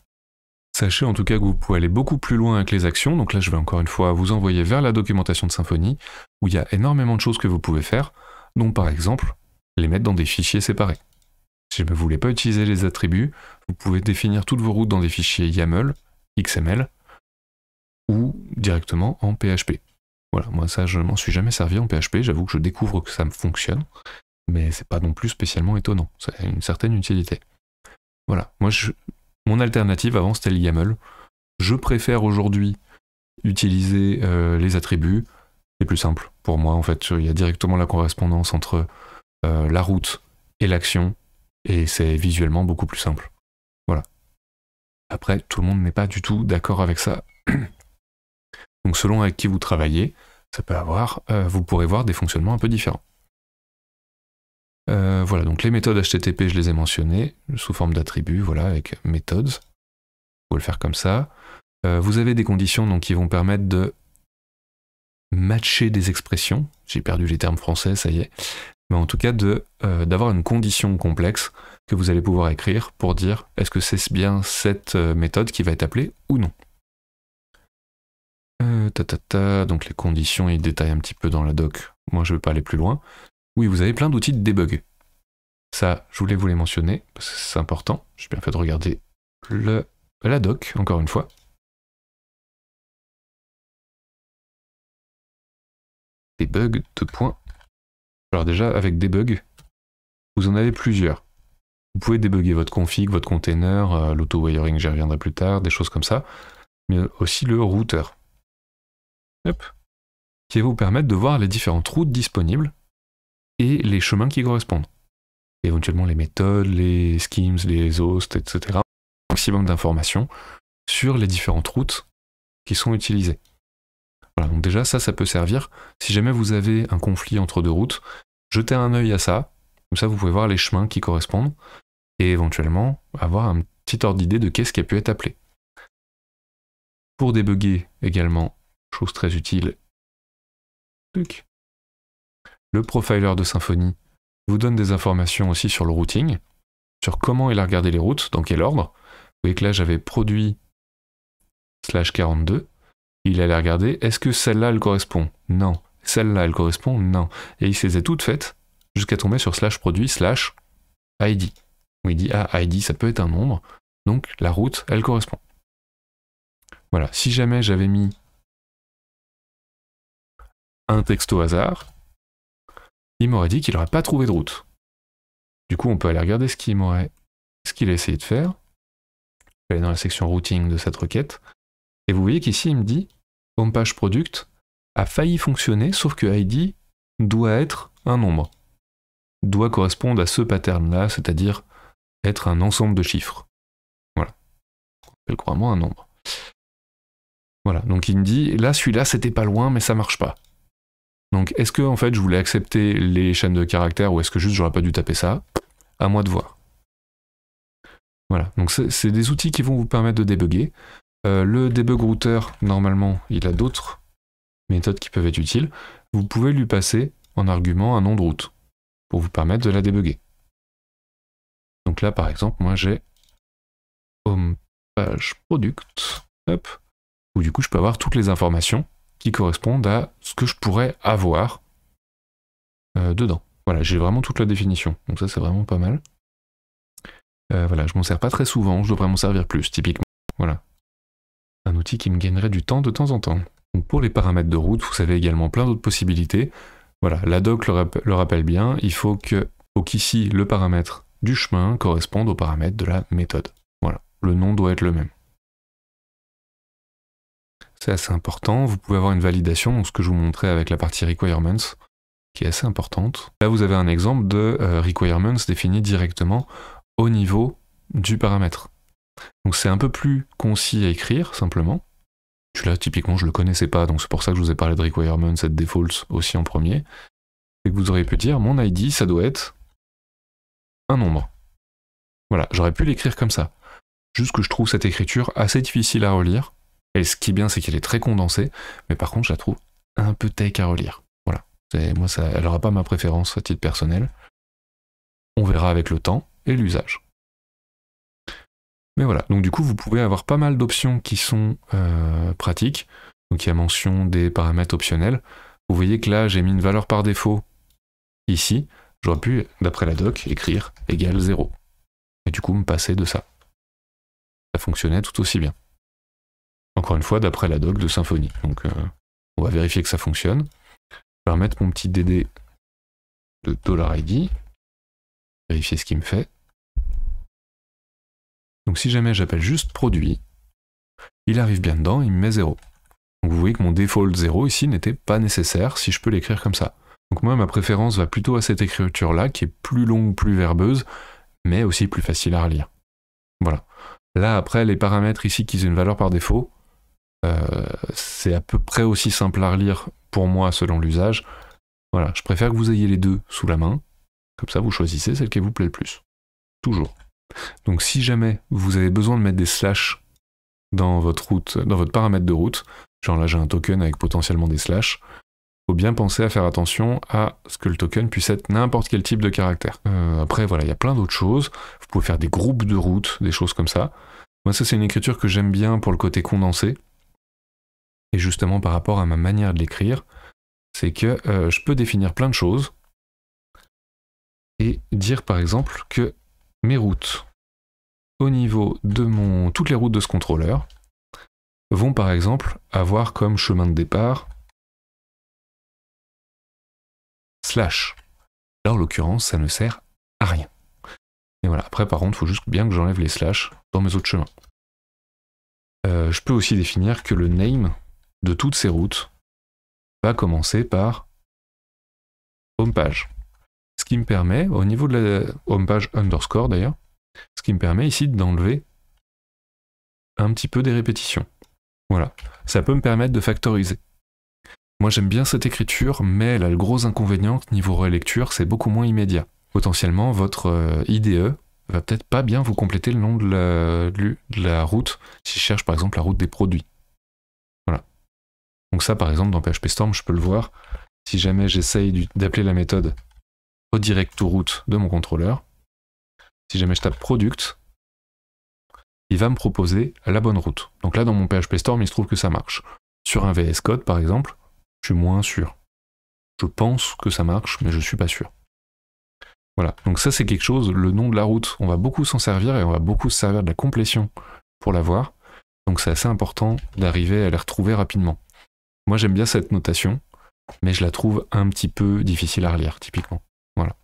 Sachez en tout cas que vous pouvez aller beaucoup plus loin avec les actions, donc là je vais encore une fois vous envoyer vers la documentation de Symfony, où il y a énormément de choses que vous pouvez faire, dont par exemple les mettre dans des fichiers séparés. Si vous ne voulez pas utiliser les attributs, vous pouvez définir toutes vos routes dans des fichiers YAML, XML, ou directement en PHP. Voilà, moi ça je m'en suis jamais servi en PHP, j'avoue que je découvre que ça me fonctionne, mais c'est pas non plus spécialement étonnant, ça a une certaine utilité. Voilà, moi je... mon alternative avant c'était le YAML. Je préfère aujourd'hui utiliser euh, les attributs, c'est plus simple pour moi en fait, il y a directement la correspondance entre euh, la route et l'action, et c'est visuellement beaucoup plus simple. Voilà. Après, tout le monde n'est pas du tout d'accord avec ça. <clears throat> Donc selon avec qui vous travaillez, ça peut avoir, euh, vous pourrez voir des fonctionnements un peu différents. Euh, voilà, donc les méthodes HTTP, je les ai mentionnées, sous forme d'attributs, voilà, avec méthodes. Vous pouvez le faire comme ça. vous avez des conditions donc, qui vont permettre de matcher des expressions. J'ai perdu les termes français, ça y est mais en tout cas de euh, d'avoir une condition complexe que vous allez pouvoir écrire pour dire est-ce que c'est bien cette euh, méthode qui va être appelée ou non. Euh, ta, ta, ta, donc les conditions, ils détaillent un petit peu dans la doc. Moi, je ne vais pas aller plus loin. Oui, vous avez plein d'outils de debug. Ça, je voulais vous les mentionner parce que c'est important. J'ai bien fait de regarder le, la doc, encore une fois. Debug, deux points. Alors déjà, avec debug, vous en avez plusieurs. Vous pouvez débugger votre config, votre container, euh, l'auto-wiring, j'y reviendrai plus tard, des choses comme ça, mais aussi le router, Qui va vous permettre de voir les différentes routes disponibles et les chemins qui correspondent. éventuellement les méthodes, les schemes, les hosts, etc. Un maximum d'informations sur les différentes routes qui sont utilisées. Voilà, donc déjà ça, ça peut servir. Si jamais vous avez un conflit entre deux routes, jetez un œil à ça. Comme ça, vous pouvez voir les chemins qui correspondent et éventuellement avoir un petit ordre d'idée de qu'est-ce qui a pu être appelé. Pour débugger également, chose très utile, le profiler de Symfony vous donne des informations aussi sur le routing, sur comment il a regardé les routes, dans quel ordre. Vous voyez que là j'avais produit slash 42, il allait regarder, est-ce que celle-là, elle correspond Non. Celle-là, elle correspond Non. Et il s'est toutes faites jusqu'à tomber sur slash produit slash ID. il dit, ah, ID, ça peut être un nombre. Donc la route, elle correspond. Voilà, si jamais j'avais mis un texte au hasard, il m'aurait dit qu'il n'aurait pas trouvé de route. Du coup, on peut aller regarder ce qu'il ce qu'il a essayé de faire. Je vais aller dans la section routing de cette requête. Et vous voyez qu'ici, il me dit homepage product a failli fonctionner, sauf que ID doit être un nombre, doit correspondre à ce pattern-là, c'est-à-dire être un ensemble de chiffres. Voilà. On appelle couramment un nombre. Voilà, donc il me dit, là, celui-là, c'était pas loin, mais ça marche pas. Donc, est-ce que, en fait, je voulais accepter les chaînes de caractères ou est-ce que juste j'aurais pas dû taper ça À moi de voir. Voilà, donc c'est des outils qui vont vous permettre de débugger. Euh, le debug router, normalement, il a d'autres méthodes qui peuvent être utiles. Vous pouvez lui passer en argument un nom de route pour vous permettre de la débugger. Donc là, par exemple, moi j'ai home page product, hop, où du coup je peux avoir toutes les informations qui correspondent à ce que je pourrais avoir euh, dedans. Voilà, j'ai vraiment toute la définition. Donc ça, c'est vraiment pas mal. Euh, voilà, je m'en sers pas très souvent, je devrais m'en servir plus, typiquement. Voilà, un outil qui me gagnerait du temps de temps en temps. pour les paramètres de route, vous avez également plein d'autres possibilités. Voilà, la doc le, rappelle bien, il faut que au qu'ici le paramètre du chemin corresponde au paramètre de la méthode. Voilà, le nom doit être le même. C'est assez important, vous pouvez avoir une validation, donc ce que je vous montrais avec la partie requirements, qui est assez importante. Là vous avez un exemple de euh, requirements défini directement au niveau du paramètre. Donc c'est un peu plus concis à écrire, simplement. Celui-là, typiquement, je le connaissais pas, donc c'est pour ça que je vous ai parlé de requirements et de defaults aussi en premier. Et que vous auriez pu dire, mon ID, ça doit être un nombre. Voilà, j'aurais pu l'écrire comme ça. Juste que je trouve cette écriture assez difficile à relire. Et ce qui est bien, c'est qu'elle est très condensée, mais par contre, je la trouve un peu tech à relire. Voilà. Moi, ça, elle n'aura pas ma préférence à titre personnel. On verra avec le temps et l'usage. Mais voilà, donc du coup, vous pouvez avoir pas mal d'options qui sont euh, pratiques. Donc il y a mention des paramètres optionnels. Vous voyez que là, j'ai mis une valeur par défaut ici. J'aurais pu, d'après la doc, écrire égal 0. Et du coup, me passer de ça. Ça fonctionnait tout aussi bien. Encore une fois, d'après la doc de Symfony. Donc euh, on va vérifier que ça fonctionne. Je vais remettre mon petit DD de $ID. Vérifier ce qu'il me fait. Donc si jamais j'appelle juste produit, il arrive bien dedans, il me met 0. Donc vous voyez que mon default 0 ici n'était pas nécessaire si je peux l'écrire comme ça. Donc moi, ma préférence va plutôt à cette écriture-là, qui est plus longue, plus verbeuse, mais aussi plus facile à relire. Voilà. Là, après, les paramètres ici qui ont une valeur par défaut, euh, c'est à peu près aussi simple à relire pour moi selon l'usage. Voilà, je préfère que vous ayez les deux sous la main, comme ça vous choisissez celle qui vous plaît le plus. Toujours. Donc si jamais vous avez besoin de mettre des slash dans votre route, dans votre paramètre de route, genre là j'ai un token avec potentiellement des slash, faut bien penser à faire attention à ce que le token puisse être n'importe quel type de caractère. Euh, après voilà, il y a plein d'autres choses. Vous pouvez faire des groupes de routes, des choses comme ça. Moi ça c'est une écriture que j'aime bien pour le côté condensé. Et justement par rapport à ma manière de l'écrire, c'est que euh, je peux définir plein de choses et dire par exemple que mes routes au niveau de mon. Toutes les routes de ce contrôleur vont par exemple avoir comme chemin de départ slash. Là en l'occurrence, ça ne sert à rien. Et voilà, après par contre, il faut juste bien que j'enlève les slash dans mes autres chemins. Euh, je peux aussi définir que le name de toutes ces routes va commencer par home page » qui me permet, au niveau de la page underscore d'ailleurs, ce qui me permet ici d'enlever un petit peu des répétitions. Voilà, ça peut me permettre de factoriser. Moi j'aime bien cette écriture, mais elle a le gros inconvénient que niveau relecture, c'est beaucoup moins immédiat. Potentiellement, votre euh, IDE va peut-être pas bien vous compléter le nom de la, de la route si je cherche par exemple la route des produits. Voilà. Donc ça par exemple dans PHP Storm, je peux le voir. Si jamais j'essaye d'appeler la méthode direct to route de mon contrôleur. Si jamais je tape product, il va me proposer la bonne route. Donc là, dans mon PHP Storm, il se trouve que ça marche. Sur un VS Code, par exemple, je suis moins sûr. Je pense que ça marche, mais je suis pas sûr. Voilà, donc ça c'est quelque chose, le nom de la route, on va beaucoup s'en servir et on va beaucoup se servir de la complétion pour l'avoir. Donc c'est assez important d'arriver à la retrouver rapidement. Moi j'aime bien cette notation, mais je la trouve un petit peu difficile à relire typiquement. Voilà.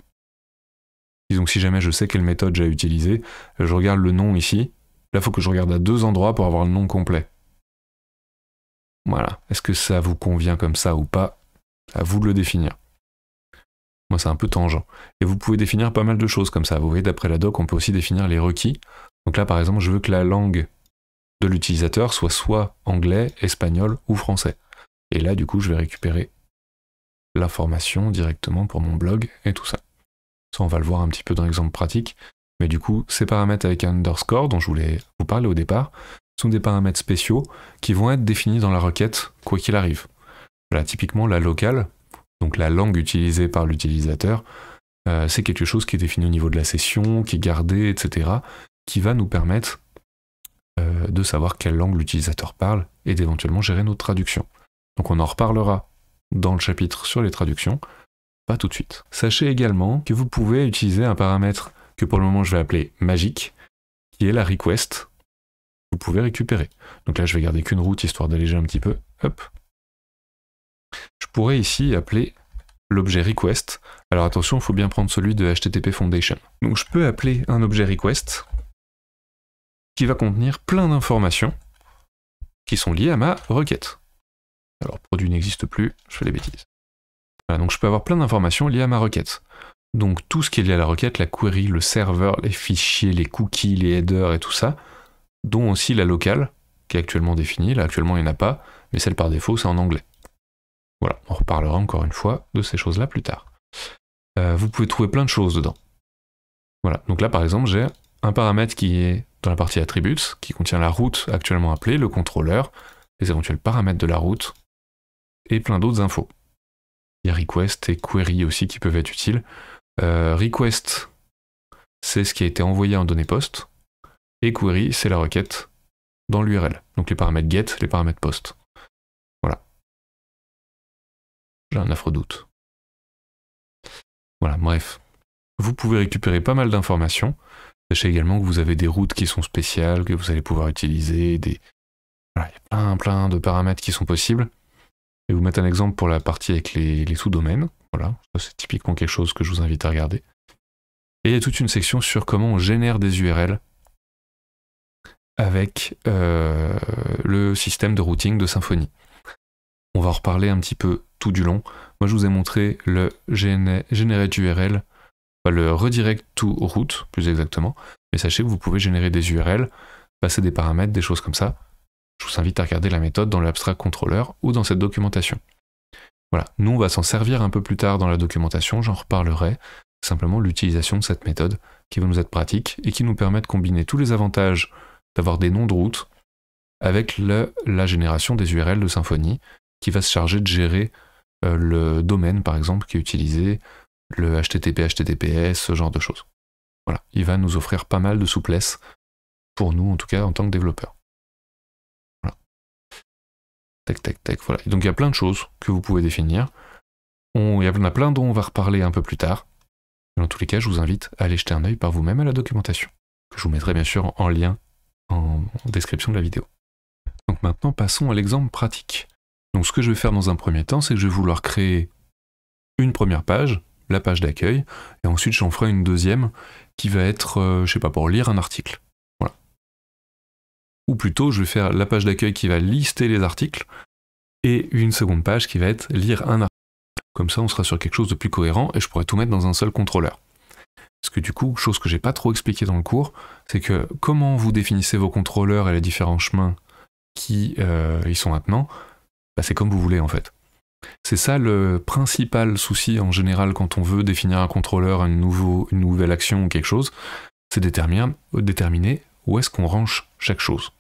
que si jamais je sais quelle méthode j'ai utilisée, je regarde le nom ici. Là, il faut que je regarde à deux endroits pour avoir le nom complet. Voilà. Est-ce que ça vous convient comme ça ou pas À vous de le définir. Moi, c'est un peu tangent. Et vous pouvez définir pas mal de choses comme ça. Vous voyez, d'après la doc, on peut aussi définir les requis. Donc là, par exemple, je veux que la langue de l'utilisateur soit soit anglais, espagnol ou français. Et là, du coup, je vais récupérer formation directement pour mon blog et tout ça. Ça, on va le voir un petit peu dans l'exemple pratique. Mais du coup, ces paramètres avec un underscore dont je voulais vous parler au départ sont des paramètres spéciaux qui vont être définis dans la requête quoi qu'il arrive. Voilà, typiquement la locale, donc la langue utilisée par l'utilisateur, euh, c'est quelque chose qui est défini au niveau de la session, qui est gardé, etc., qui va nous permettre euh, de savoir quelle langue l'utilisateur parle et d'éventuellement gérer notre traduction. Donc on en reparlera dans le chapitre sur les traductions, pas tout de suite. Sachez également que vous pouvez utiliser un paramètre que pour le moment je vais appeler magique, qui est la request, vous pouvez récupérer. Donc là je vais garder qu'une route histoire d'alléger un petit peu, hop. Je pourrais ici appeler l'objet request. Alors attention, il faut bien prendre celui de HTTP Foundation. Donc je peux appeler un objet request qui va contenir plein d'informations qui sont liées à ma requête. Alors, produit n'existe plus, je fais les bêtises. Voilà, donc je peux avoir plein d'informations liées à ma requête. Donc tout ce qui est lié à la requête, la query, le serveur, les fichiers, les cookies, les headers et tout ça, dont aussi la locale, qui est actuellement définie. Là, actuellement, il n'y en a pas, mais celle par défaut, c'est en anglais. Voilà, on reparlera encore une fois de ces choses-là plus tard. Euh, vous pouvez trouver plein de choses dedans. Voilà, donc là, par exemple, j'ai un paramètre qui est dans la partie attributes, qui contient la route actuellement appelée, le contrôleur, les éventuels paramètres de la route, et plein d'autres infos. Il y a request et query aussi qui peuvent être utiles. Euh, request, c'est ce qui a été envoyé en données post, et query, c'est la requête dans l'URL. Donc les paramètres get, les paramètres post. Voilà. J'ai un affreux doute. Voilà, bref. Vous pouvez récupérer pas mal d'informations. Sachez également que vous avez des routes qui sont spéciales, que vous allez pouvoir utiliser, des... Voilà, il y a plein plein de paramètres qui sont possibles. Je vais vous mettre un exemple pour la partie avec les, sous-domaines. Voilà, c'est typiquement quelque chose que je vous invite à regarder. Et il y a toute une section sur comment on génère des URL avec euh, le système de routing de Symfony. On va en reparler un petit peu tout du long. Moi, je vous ai montré le générer URL, enfin, le Redirect to Route, plus exactement. Mais sachez que vous pouvez générer des URL, passer des paramètres, des choses comme ça. Je vous invite à regarder la méthode dans l'abstract abstract controller ou dans cette documentation. Voilà, nous on va s'en servir un peu plus tard dans la documentation, j'en reparlerai, simplement l'utilisation de cette méthode qui va nous être pratique et qui nous permet de combiner tous les avantages d'avoir des noms de route avec la génération des URL de Symfony qui va se charger de gérer euh, le domaine par exemple qui est utilisé, le HTTP, HTTPS, ce genre de choses. Voilà, il va nous offrir pas mal de souplesse pour nous en tout cas en tant que développeurs. Tac, tac, tac, voilà. donc il y a plein de choses que vous pouvez définir. On, il y en a plein dont on va reparler un peu plus tard. Dans tous les cas, je vous invite à aller jeter un œil par vous-même à la documentation, que je vous mettrai bien sûr en lien en, description de la vidéo. Donc maintenant, passons à l'exemple pratique. Donc ce que je vais faire dans un premier temps, c'est que je vais vouloir créer une première page, la page d'accueil, et ensuite j'en ferai une deuxième qui va être, je euh, je sais pas, pour lire un article ou plutôt je vais faire la page d'accueil qui va lister les articles et une seconde page qui va être lire un article. Comme ça, on sera sur quelque chose de plus cohérent et je pourrais tout mettre dans un seul contrôleur. Parce que du coup, chose que j'ai pas trop expliqué dans le cours, c'est que comment vous définissez vos contrôleurs et les différents chemins qui y euh, ils sont maintenant, bah, c'est comme vous voulez en fait. C'est ça le principal souci en général quand on veut définir un contrôleur, une nouvelle action ou quelque chose, c'est déterminer, déterminer où est-ce qu'on range chaque chose.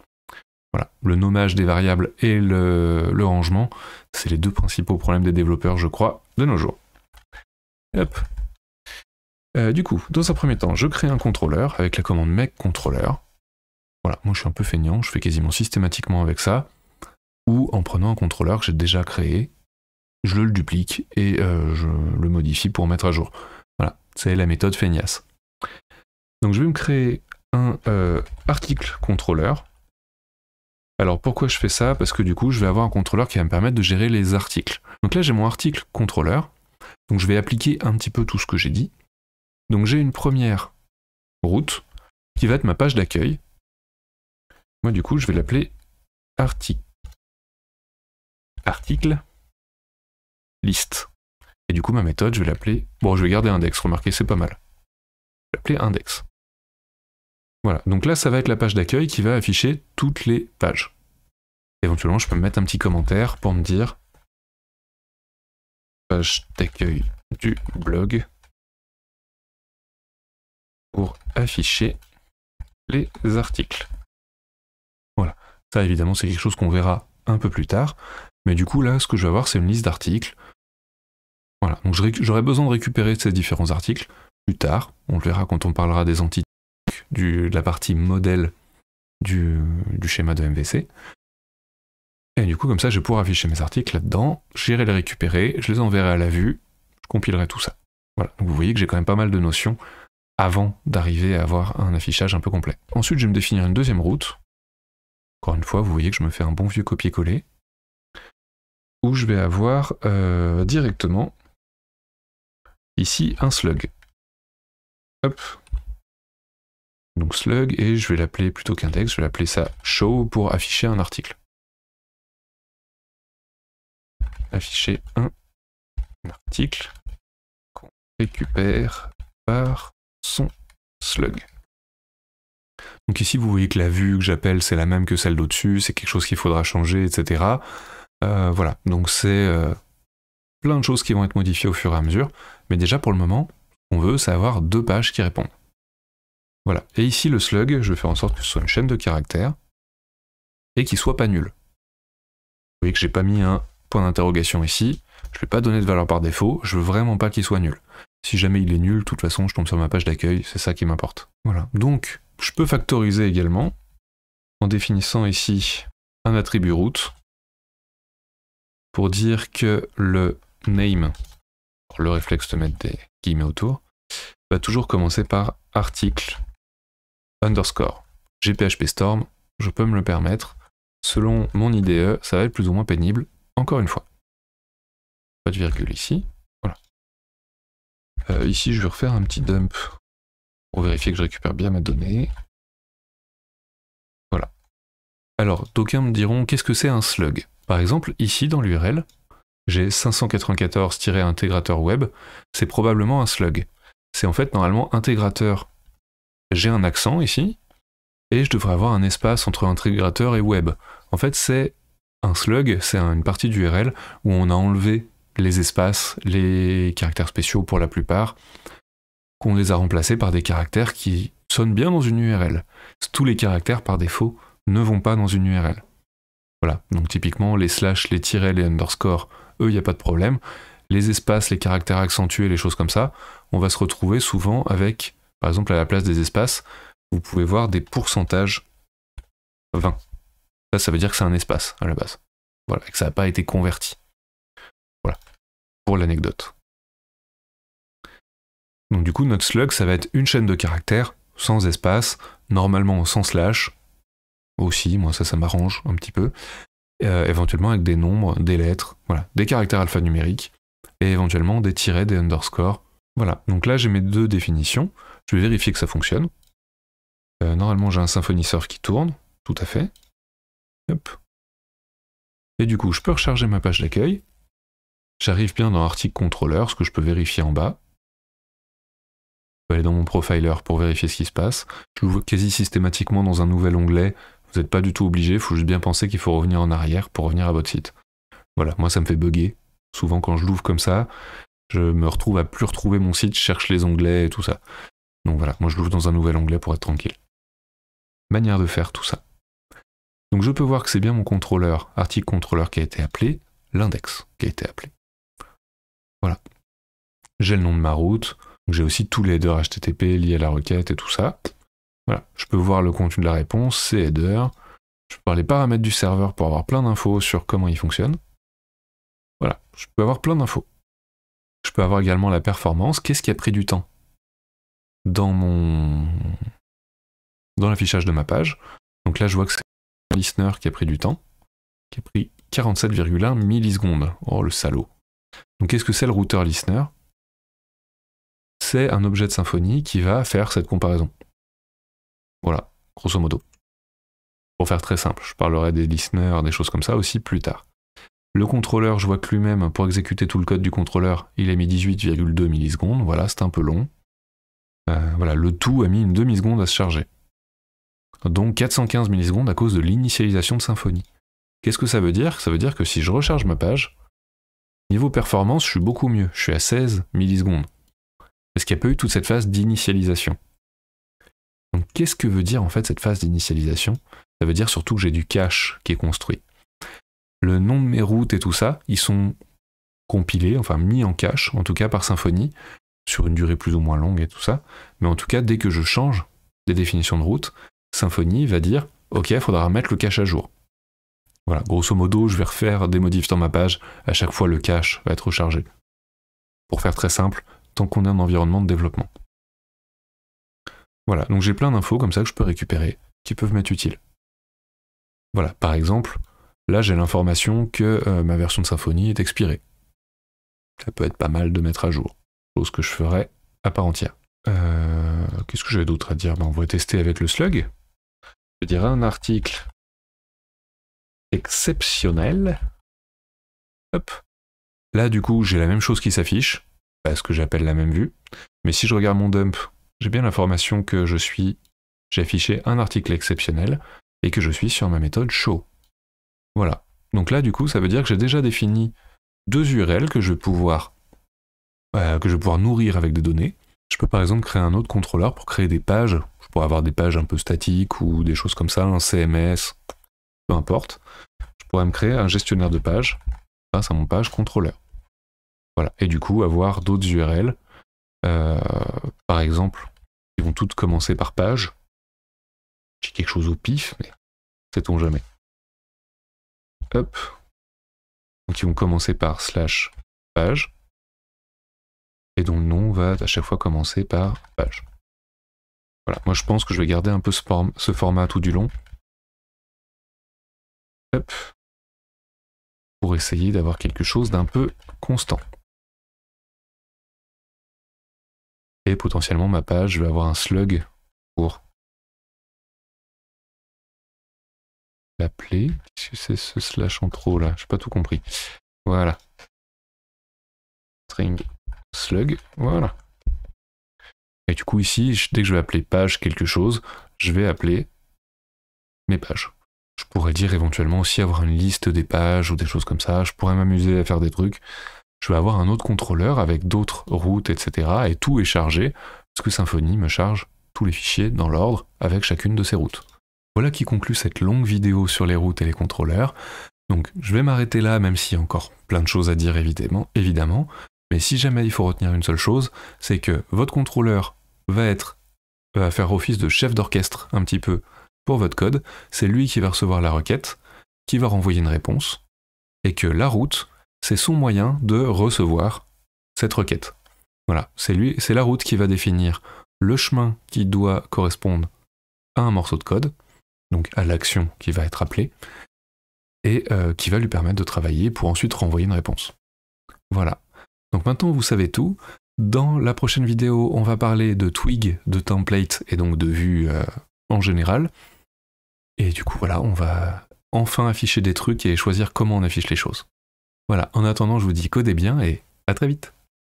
Voilà, le nommage des variables et le, rangement, c'est les deux principaux problèmes des développeurs, je crois, de nos jours. Hop. Euh, du coup, dans un premier temps, je crée un contrôleur avec la commande make controller. Voilà, moi je suis un peu feignant, je fais quasiment systématiquement avec ça, ou en prenant un contrôleur que j'ai déjà créé, je le duplique et euh, je le modifie pour mettre à jour. Voilà, c'est la méthode feignasse. Donc je vais me créer un euh, article contrôleur. Alors pourquoi je fais ça Parce que du coup, je vais avoir un contrôleur qui va me permettre de gérer les articles. Donc là, j'ai mon article contrôleur. Donc je vais appliquer un petit peu tout ce que j'ai dit. Donc j'ai une première route qui va être ma page d'accueil. Moi, du coup, je vais l'appeler article. Article. Liste. Et du coup, ma méthode, je vais l'appeler... Bon, je vais garder index, remarquez, c'est pas mal. Je vais l'appeler index. Voilà, donc là, ça va être la page d'accueil qui va afficher toutes les pages. Éventuellement, je peux mettre un petit commentaire pour me dire page d'accueil du blog pour afficher les articles. Voilà, ça évidemment, c'est quelque chose qu'on verra un peu plus tard, mais du coup, là, ce que je vais avoir, c'est une liste d'articles. Voilà, donc j'aurai besoin de récupérer ces différents articles plus tard, on le verra quand on parlera des entités de la partie modèle du, schéma de MVC. Et du coup, comme ça, je vais pouvoir afficher mes articles là-dedans, j'irai les récupérer, je les enverrai à la vue, je compilerai tout ça. Voilà, donc vous voyez que j'ai quand même pas mal de notions avant d'arriver à avoir un affichage un peu complet. Ensuite, je vais me définir une deuxième route. Encore une fois, vous voyez que je me fais un bon vieux copier-coller, où je vais avoir euh, directement ici un slug. Hop, donc slug, et je vais l'appeler plutôt qu'un texte, je vais l'appeler ça show pour afficher un article. Afficher un article qu'on récupère par son slug. Donc ici, vous voyez que la vue que j'appelle, c'est la même que celle d'au-dessus, c'est quelque chose qu'il faudra changer, etc. Euh, voilà, donc c'est euh, plein de choses qui vont être modifiées au fur et à mesure. Mais déjà, pour le moment, on veut savoir deux pages qui répondent. Voilà. Et ici, le slug, je vais faire en sorte que ce soit une chaîne de caractères et qu'il soit pas nul. Vous voyez que j'ai pas mis un point d'interrogation ici. Je ne vais pas donner de valeur par défaut. Je veux vraiment pas qu'il soit nul. Si jamais il est nul, de toute façon, je tombe sur ma page d'accueil. C'est ça qui m'importe. Voilà. Donc, je peux factoriser également en définissant ici un attribut route pour dire que le name, le réflexe de mettre des guillemets autour, va toujours commencer par article underscore gphpstorm, je peux me le permettre. Selon mon IDE, ça va être plus ou moins pénible, encore une fois. Pas de virgule ici. Voilà. Euh, ici, je vais refaire un petit dump pour vérifier que je récupère bien ma donnée. Voilà. Alors, d'aucuns me diront, qu'est-ce que c'est un slug Par exemple, ici, dans l'URL, j'ai 594-intégrateur web, c'est probablement un slug. C'est en fait normalement intégrateur j'ai un accent ici, et je devrais avoir un espace entre intégrateur et web. En fait, c'est un slug, c'est une partie d'URL où on a enlevé les espaces, les caractères spéciaux pour la plupart, qu'on les a remplacés par des caractères qui sonnent bien dans une URL. Tous les caractères par défaut ne vont pas dans une URL. Voilà, donc typiquement les slash, les tirets, les underscores, eux, il n'y a pas de problème. Les espaces, les caractères accentués, les choses comme ça, on va se retrouver souvent avec par exemple, à la place des espaces, vous pouvez voir des pourcentages 20. Ça, ça veut dire que c'est un espace à la base. Voilà, que ça n'a pas été converti. Voilà, pour l'anecdote. Donc du coup, notre slug, ça va être une chaîne de caractères, sans espace, normalement sans slash, aussi, moi ça, ça m'arrange un petit peu, euh, éventuellement avec des nombres, des lettres, voilà, des caractères alphanumériques, et éventuellement des tirets, des underscores. Voilà, donc là j'ai mes deux définitions. Je vais vérifier que ça fonctionne. Euh, normalement, j'ai un symphoniseur qui tourne, tout à fait. Et du coup, je peux recharger ma page d'accueil. J'arrive bien dans Article Controller, ce que je peux vérifier en bas. Je vais aller dans mon profiler pour vérifier ce qui se passe. Je l'ouvre quasi systématiquement dans un nouvel onglet. Vous n'êtes pas du tout obligé, il faut juste bien penser qu'il faut revenir en arrière pour revenir à votre site. Voilà, moi ça me fait bugger. Souvent quand je l'ouvre comme ça, je me retrouve à plus retrouver mon site, je cherche les onglets et tout ça. Donc voilà, moi je l'ouvre dans un nouvel onglet pour être tranquille. Manière de faire tout ça. Donc je peux voir que c'est bien mon contrôleur, article contrôleur qui a été appelé, l'index qui a été appelé. Voilà. J'ai le nom de ma route, j'ai aussi tous les headers HTTP liés à la requête et tout ça. Voilà, je peux voir le contenu de la réponse, ses headers, je peux voir les paramètres du serveur pour avoir plein d'infos sur comment il fonctionne. Voilà, je peux avoir plein d'infos. Je peux avoir également la performance, qu'est-ce qui a pris du temps dans mon dans l'affichage de ma page. Donc là, je vois que c'est un listener qui a pris du temps, qui a pris 47,1 millisecondes. Oh le salaud. Donc qu'est-ce que c'est le routeur listener C'est un objet de symphonie qui va faire cette comparaison. Voilà, grosso modo. Pour faire très simple, je parlerai des listeners, des choses comme ça aussi plus tard. Le contrôleur, je vois que lui-même, pour exécuter tout le code du contrôleur, il a mis 18,2 millisecondes. Voilà, c'est un peu long. Euh, voilà, le tout a mis une demi-seconde à se charger. Donc 415 millisecondes à cause de l'initialisation de Symfony. Qu'est-ce que ça veut dire Ça veut dire que si je recharge ma page, niveau performance, je suis beaucoup mieux. Je suis à 16 millisecondes. Parce qu'il n'y a pas eu toute cette phase d'initialisation. Donc qu'est-ce que veut dire en fait cette phase d'initialisation Ça veut dire surtout que j'ai du cache qui est construit. Le nom de mes routes et tout ça, ils sont compilés, enfin mis en cache, en tout cas par Symfony, sur une durée plus ou moins longue et tout ça. Mais en tout cas, dès que je change des définitions de route, Symfony va dire OK, il faudra remettre le cache à jour. Voilà, grosso modo, je vais refaire des modifs dans ma page, à chaque fois le cache va être rechargé. Pour faire très simple, tant qu'on est en environnement de développement. Voilà, donc j'ai plein d'infos comme ça que je peux récupérer, qui peuvent m'être utiles. Voilà, par exemple, là j'ai l'information que euh, ma version de Symfony est expirée. Ça peut être pas mal de mettre à jour que je ferais à part entière. Euh, qu'est-ce que j'avais d'autre à dire ben, On va tester avec le slug. Je dirais un article exceptionnel. Là, du coup, j'ai la même chose qui s'affiche, parce que j'appelle la même vue. Mais si je regarde mon dump, j'ai bien l'information que je suis, j'ai affiché un article exceptionnel et que je suis sur ma méthode show. Voilà. Donc là, du coup, ça veut dire que j'ai déjà défini deux URL que je vais pouvoir euh, que je vais pouvoir nourrir avec des données. Je peux par exemple créer un autre contrôleur pour créer des pages. Je pourrais avoir des pages un peu statiques ou des choses comme ça, un CMS, peu importe. Je pourrais me créer un gestionnaire de pages face à mon page contrôleur. Voilà. Et du coup, avoir d'autres URL, euh, par exemple, qui vont toutes commencer par page. J'ai quelque chose au pif, mais sait-on jamais. Hop. Donc ils vont commencer par slash page et dont le nom va à chaque fois commencer par page. Voilà, moi je pense que je vais garder un peu ce, format tout du long. Hop. Pour essayer d'avoir quelque chose d'un peu constant. Et potentiellement ma page, je vais avoir un slug pour l'appeler. C'est ce slash en trop là, j'ai pas tout compris. Voilà. String slug, voilà. Et du coup ici, dès que je vais appeler page quelque chose, je vais appeler mes pages. Je pourrais dire éventuellement aussi avoir une liste des pages ou des choses comme ça, je pourrais m'amuser à faire des trucs. Je vais avoir un autre contrôleur avec d'autres routes, etc. Et tout est chargé, parce que Symfony me charge tous les fichiers dans l'ordre avec chacune de ces routes. Voilà qui conclut cette longue vidéo sur les routes et les contrôleurs. Donc je vais m'arrêter là, même s'il y a encore plein de choses à dire évidemment. évidemment. Mais si jamais il faut retenir une seule chose, c'est que votre contrôleur va être faire office de chef d'orchestre un petit peu pour votre code, c'est lui qui va recevoir la requête, qui va renvoyer une réponse, et que la route, c'est son moyen de recevoir cette requête. Voilà, c'est lui, c'est la route qui va définir le chemin qui doit correspondre à un morceau de code, donc à l'action qui va être appelée, et euh, qui va lui permettre de travailler pour ensuite renvoyer une réponse. Voilà. Donc maintenant vous savez tout. Dans la prochaine vidéo, on va parler de twig, de template et donc de vue euh, en général. Et du coup, voilà, on va enfin afficher des trucs et choisir comment on affiche les choses. Voilà, en attendant, je vous dis codez bien et à très vite